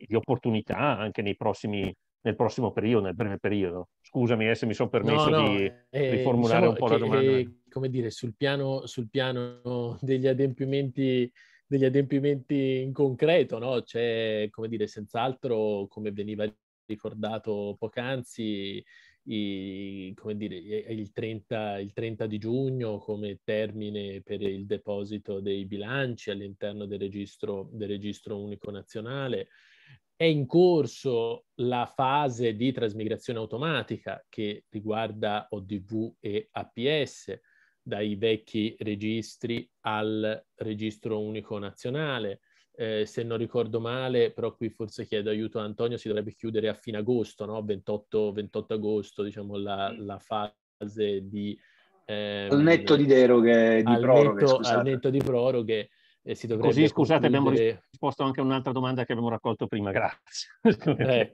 [SPEAKER 2] di opportunità anche nei prossimi, nel prossimo periodo, nel breve periodo. Scusami eh, se mi sono permesso no, no, di eh, riformulare diciamo un po' che, la domanda.
[SPEAKER 4] Eh, come dire, sul piano, sul piano degli adempimenti degli adempimenti in concreto, no? C'è, come dire, senz'altro, come veniva ricordato poc'anzi, i, dire, il, 30, il 30 di giugno come termine per il deposito dei bilanci all'interno del registro, del registro unico nazionale. È in corso la fase di trasmigrazione automatica che riguarda ODV e APS dai vecchi registri al registro unico nazionale eh, se non ricordo male, però qui forse chiedo aiuto a Antonio, si dovrebbe chiudere a fine agosto, no? 28, 28 agosto, diciamo, la, mm. la fase di... Ehm, al netto di deroghe, di al proroghe, netto, Al netto di proroghe eh, si dovrebbe... Così, scusate, concludere... abbiamo risposto anche a un'altra domanda che abbiamo raccolto prima, grazie. eh,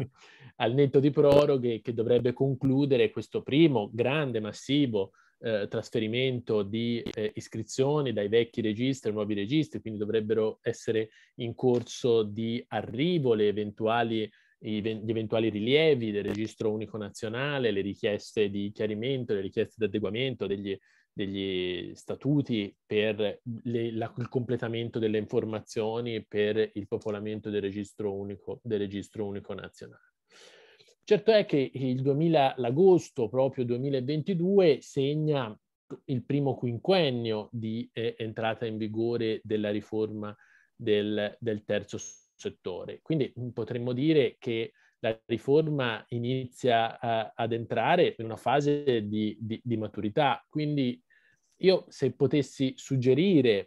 [SPEAKER 4] al netto di proroghe che dovrebbe concludere questo primo grande, massivo eh, trasferimento di eh, iscrizioni dai vecchi registri ai nuovi registri, quindi dovrebbero essere in corso di arrivo le eventuali gli eventuali rilievi del registro unico nazionale, le richieste di chiarimento, le richieste di adeguamento degli, degli statuti per le, la, il completamento delle informazioni per il popolamento del registro unico, del registro unico nazionale. Certo è che il 2000, l'agosto proprio 2022 segna il primo quinquennio di eh, entrata in vigore della riforma del, del, terzo settore. Quindi mm, potremmo dire che la riforma inizia a, ad entrare in una fase di, di, di maturità. Quindi io se potessi suggerire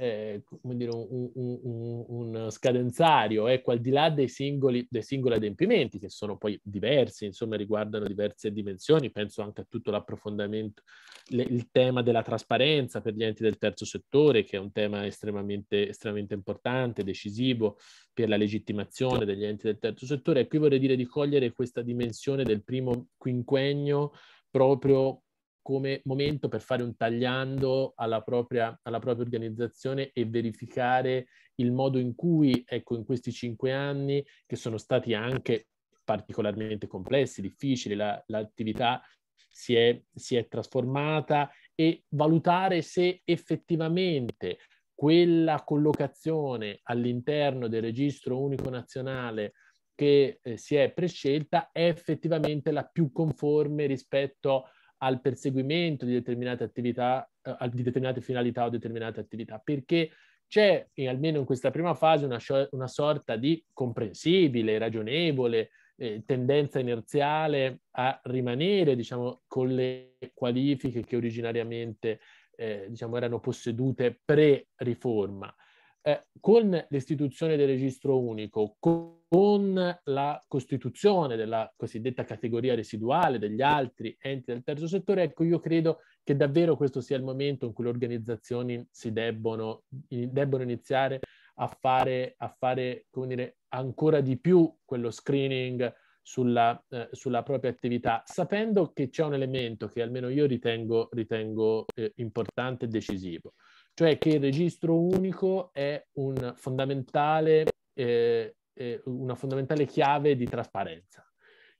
[SPEAKER 4] eh, dire, un, un, un, scadenzario, ecco, al di là dei singoli, dei singoli, adempimenti, che sono poi diversi, insomma, riguardano diverse dimensioni, penso anche a tutto l'approfondimento, le, il tema della trasparenza per gli enti del terzo settore, che è un tema estremamente, estremamente importante, decisivo per la legittimazione degli enti del terzo settore. E qui vorrei dire di cogliere questa dimensione del primo quinquennio proprio come momento per fare un tagliando alla propria, alla propria organizzazione e verificare il modo in cui, ecco, in questi cinque anni, che sono stati anche particolarmente complessi, difficili, la, l'attività si è, si è trasformata e valutare se effettivamente quella collocazione all'interno del registro unico nazionale che eh, si è prescelta è effettivamente la più conforme rispetto al perseguimento di determinate attività, eh, di determinate finalità o determinate attività, perché c'è, almeno in questa prima fase, una, una sorta di comprensibile, ragionevole eh, tendenza inerziale a rimanere, diciamo, con le qualifiche che originariamente, eh, diciamo, erano possedute pre-riforma eh, con l'istituzione del registro unico, con la costituzione della cosiddetta categoria residuale degli altri enti del terzo settore, ecco io credo che davvero questo sia il momento in cui le organizzazioni si debbono, debbono iniziare a fare, a fare dire, ancora di più quello screening sulla, eh, sulla, propria attività, sapendo che c'è un elemento che almeno io ritengo, ritengo eh, importante e decisivo cioè che il registro unico è un fondamentale, eh, eh, una fondamentale chiave di trasparenza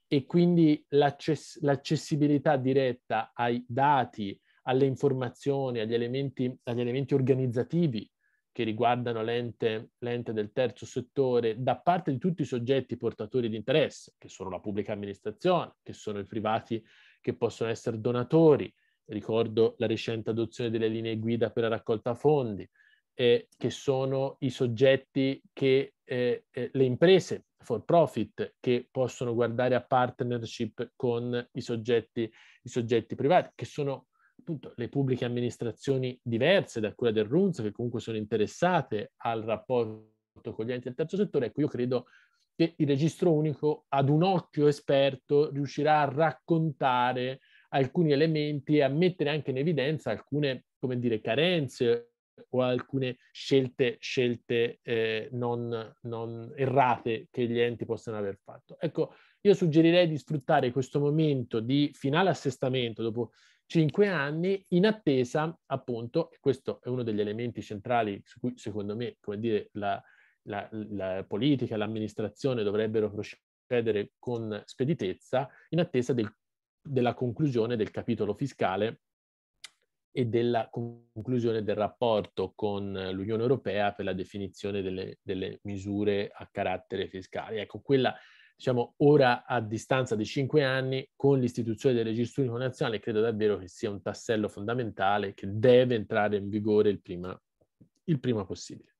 [SPEAKER 4] e quindi l'access- l'accessibilità diretta ai dati, alle informazioni, agli elementi, agli elementi organizzativi che riguardano l'ente, l'ente, del terzo settore da parte di tutti i soggetti portatori di interesse, che sono la pubblica amministrazione, che sono i privati che possono essere donatori, ricordo la recente adozione delle linee guida per la raccolta fondi, eh, che sono i soggetti che eh, eh, le imprese for profit che possono guardare a partnership con i soggetti, i soggetti privati, che sono appunto le pubbliche amministrazioni diverse da quella del RUNS, che comunque sono interessate al rapporto con gli enti del terzo settore. Ecco, io credo che il registro unico ad un occhio esperto riuscirà a raccontare alcuni elementi e a mettere anche in evidenza alcune, come dire, carenze o alcune scelte, scelte eh, non, non, errate che gli enti possono aver fatto. Ecco, io suggerirei di sfruttare questo momento di finale assestamento dopo cinque anni in attesa, appunto, e questo è uno degli elementi centrali su cui secondo me, come dire, la, la, la politica l'amministrazione dovrebbero procedere con speditezza in attesa del della conclusione del capitolo fiscale e della conclusione del rapporto con l'Unione Europea per la definizione delle, delle misure a carattere fiscale. Ecco, quella diciamo, ora a distanza di cinque anni, con l'istituzione del registro unico nazionale, credo davvero che sia un tassello fondamentale che deve entrare in vigore il prima, il prima possibile.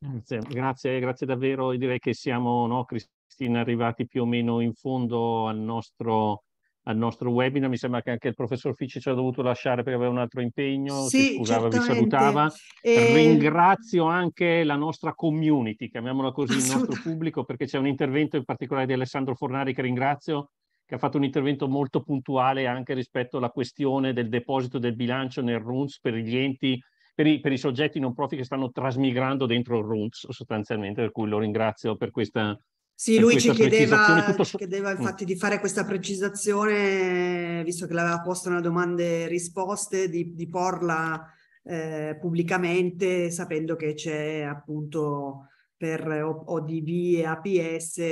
[SPEAKER 4] Grazie. Grazie,
[SPEAKER 2] grazie davvero. Direi che siamo, no,
[SPEAKER 4] Cristiano? Cristina
[SPEAKER 2] arrivati più o meno in fondo al nostro, al nostro webinar. Mi sembra che anche il professor Fici ci ha dovuto lasciare perché aveva un altro impegno, sì, si scusava, certamente. vi salutava. E... Ringrazio anche la nostra community, chiamiamola così, il nostro pubblico, perché c'è un intervento in particolare di Alessandro Fornari che ringrazio, che ha fatto un intervento molto puntuale anche rispetto alla questione del deposito del bilancio nel RUNS per gli enti per i, per i, soggetti non profit che stanno trasmigrando dentro il RUNS sostanzialmente, per cui lo ringrazio per questa, sì, lui ci chiedeva, tutto... chiedeva, mm. infatti
[SPEAKER 1] di fare questa precisazione, visto che l'aveva posta nelle domanda e risposte, di, di porla eh, pubblicamente sapendo che c'è appunto per ODB e APS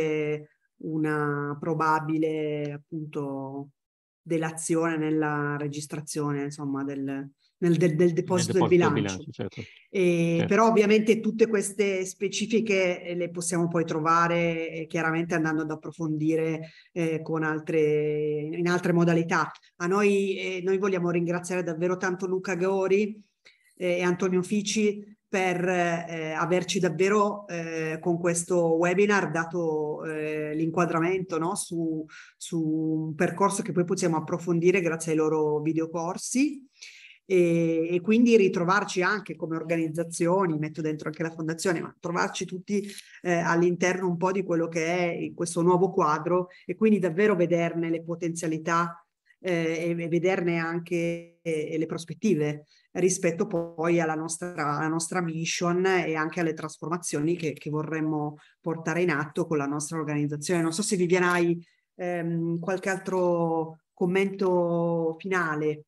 [SPEAKER 1] una probabile appunto delazione nella registrazione insomma del, nel, del, del deposito, del bilancio. bilancio certo. E, certo. Però ovviamente tutte queste specifiche eh, le possiamo poi trovare eh, chiaramente andando ad approfondire eh, con altre, in altre modalità. A noi, eh, noi vogliamo ringraziare davvero tanto Luca Gaori eh, e Antonio Fici per eh, averci davvero eh, con questo webinar dato eh, l'inquadramento no? su, su, un percorso che poi possiamo approfondire grazie ai loro videocorsi e, e, quindi ritrovarci anche come organizzazioni, metto dentro anche la fondazione, ma trovarci tutti eh, all'interno un po' di quello che è questo nuovo quadro e quindi davvero vederne le potenzialità eh, e, e, vederne anche eh, le prospettive rispetto poi alla nostra, alla nostra, mission e anche alle trasformazioni che, che, vorremmo portare in atto con la nostra organizzazione. Non so se Viviana hai ehm, qualche altro commento finale.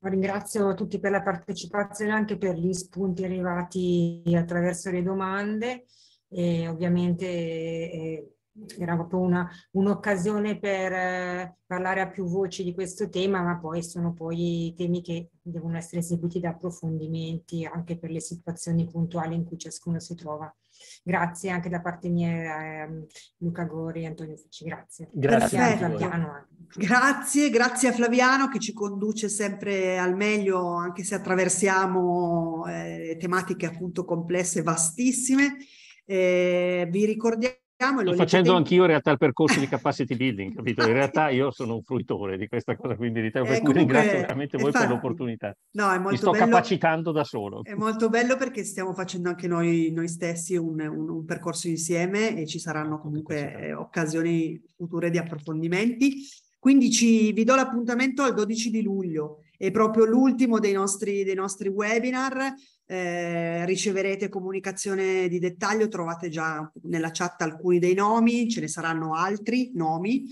[SPEAKER 1] Ringrazio tutti per la partecipazione anche per gli spunti arrivati attraverso le domande. E ovviamente eh, era proprio un'occasione per eh, parlare a più voci di questo tema, ma poi sono poi temi che devono essere seguiti da approfondimenti anche per le situazioni puntuali in cui ciascuno si trova. Grazie anche da parte mia eh, Luca Gori e Antonio Fucci, grazie. Grazie a Flaviano. Grazie, grazie a Flaviano che ci conduce sempre al meglio anche se attraversiamo eh, tematiche appunto complesse e vastissime. Eh, vi ricordiamo Sto lo facendo anch'io
[SPEAKER 2] in realtà il percorso di <laughs> capacity building, capito? In realtà io sono un fruitore di questa cosa quindi di eh, per cui ringrazio veramente voi fa... per l'opportunità. No, è molto Mi sto bello, capacitando da solo. È
[SPEAKER 1] molto bello perché stiamo facendo anche noi, noi stessi un, un, un, percorso insieme e ci saranno comunque eh, occasioni future di approfondimenti. Quindi ci, vi do l'appuntamento al 12 di luglio, è proprio l'ultimo dei nostri, dei nostri webinar eh, riceverete comunicazione di dettaglio, trovate già nella chat alcuni dei nomi, ce ne saranno altri nomi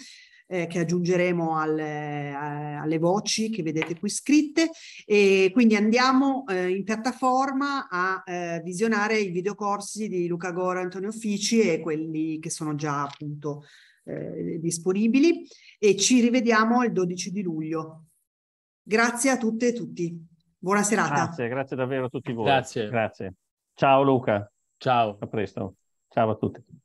[SPEAKER 1] eh, che aggiungeremo al, eh, alle voci che vedete qui scritte e quindi andiamo eh, in piattaforma a eh, visionare i videocorsi di Luca Gora, Antonio Fici e quelli che sono già appunto eh, disponibili e ci rivediamo il 12 di luglio. Grazie a tutte e tutti. Buona serata. Grazie,
[SPEAKER 2] grazie davvero a tutti voi. Grazie. grazie. Ciao Luca. Ciao. A presto. Ciao a tutti.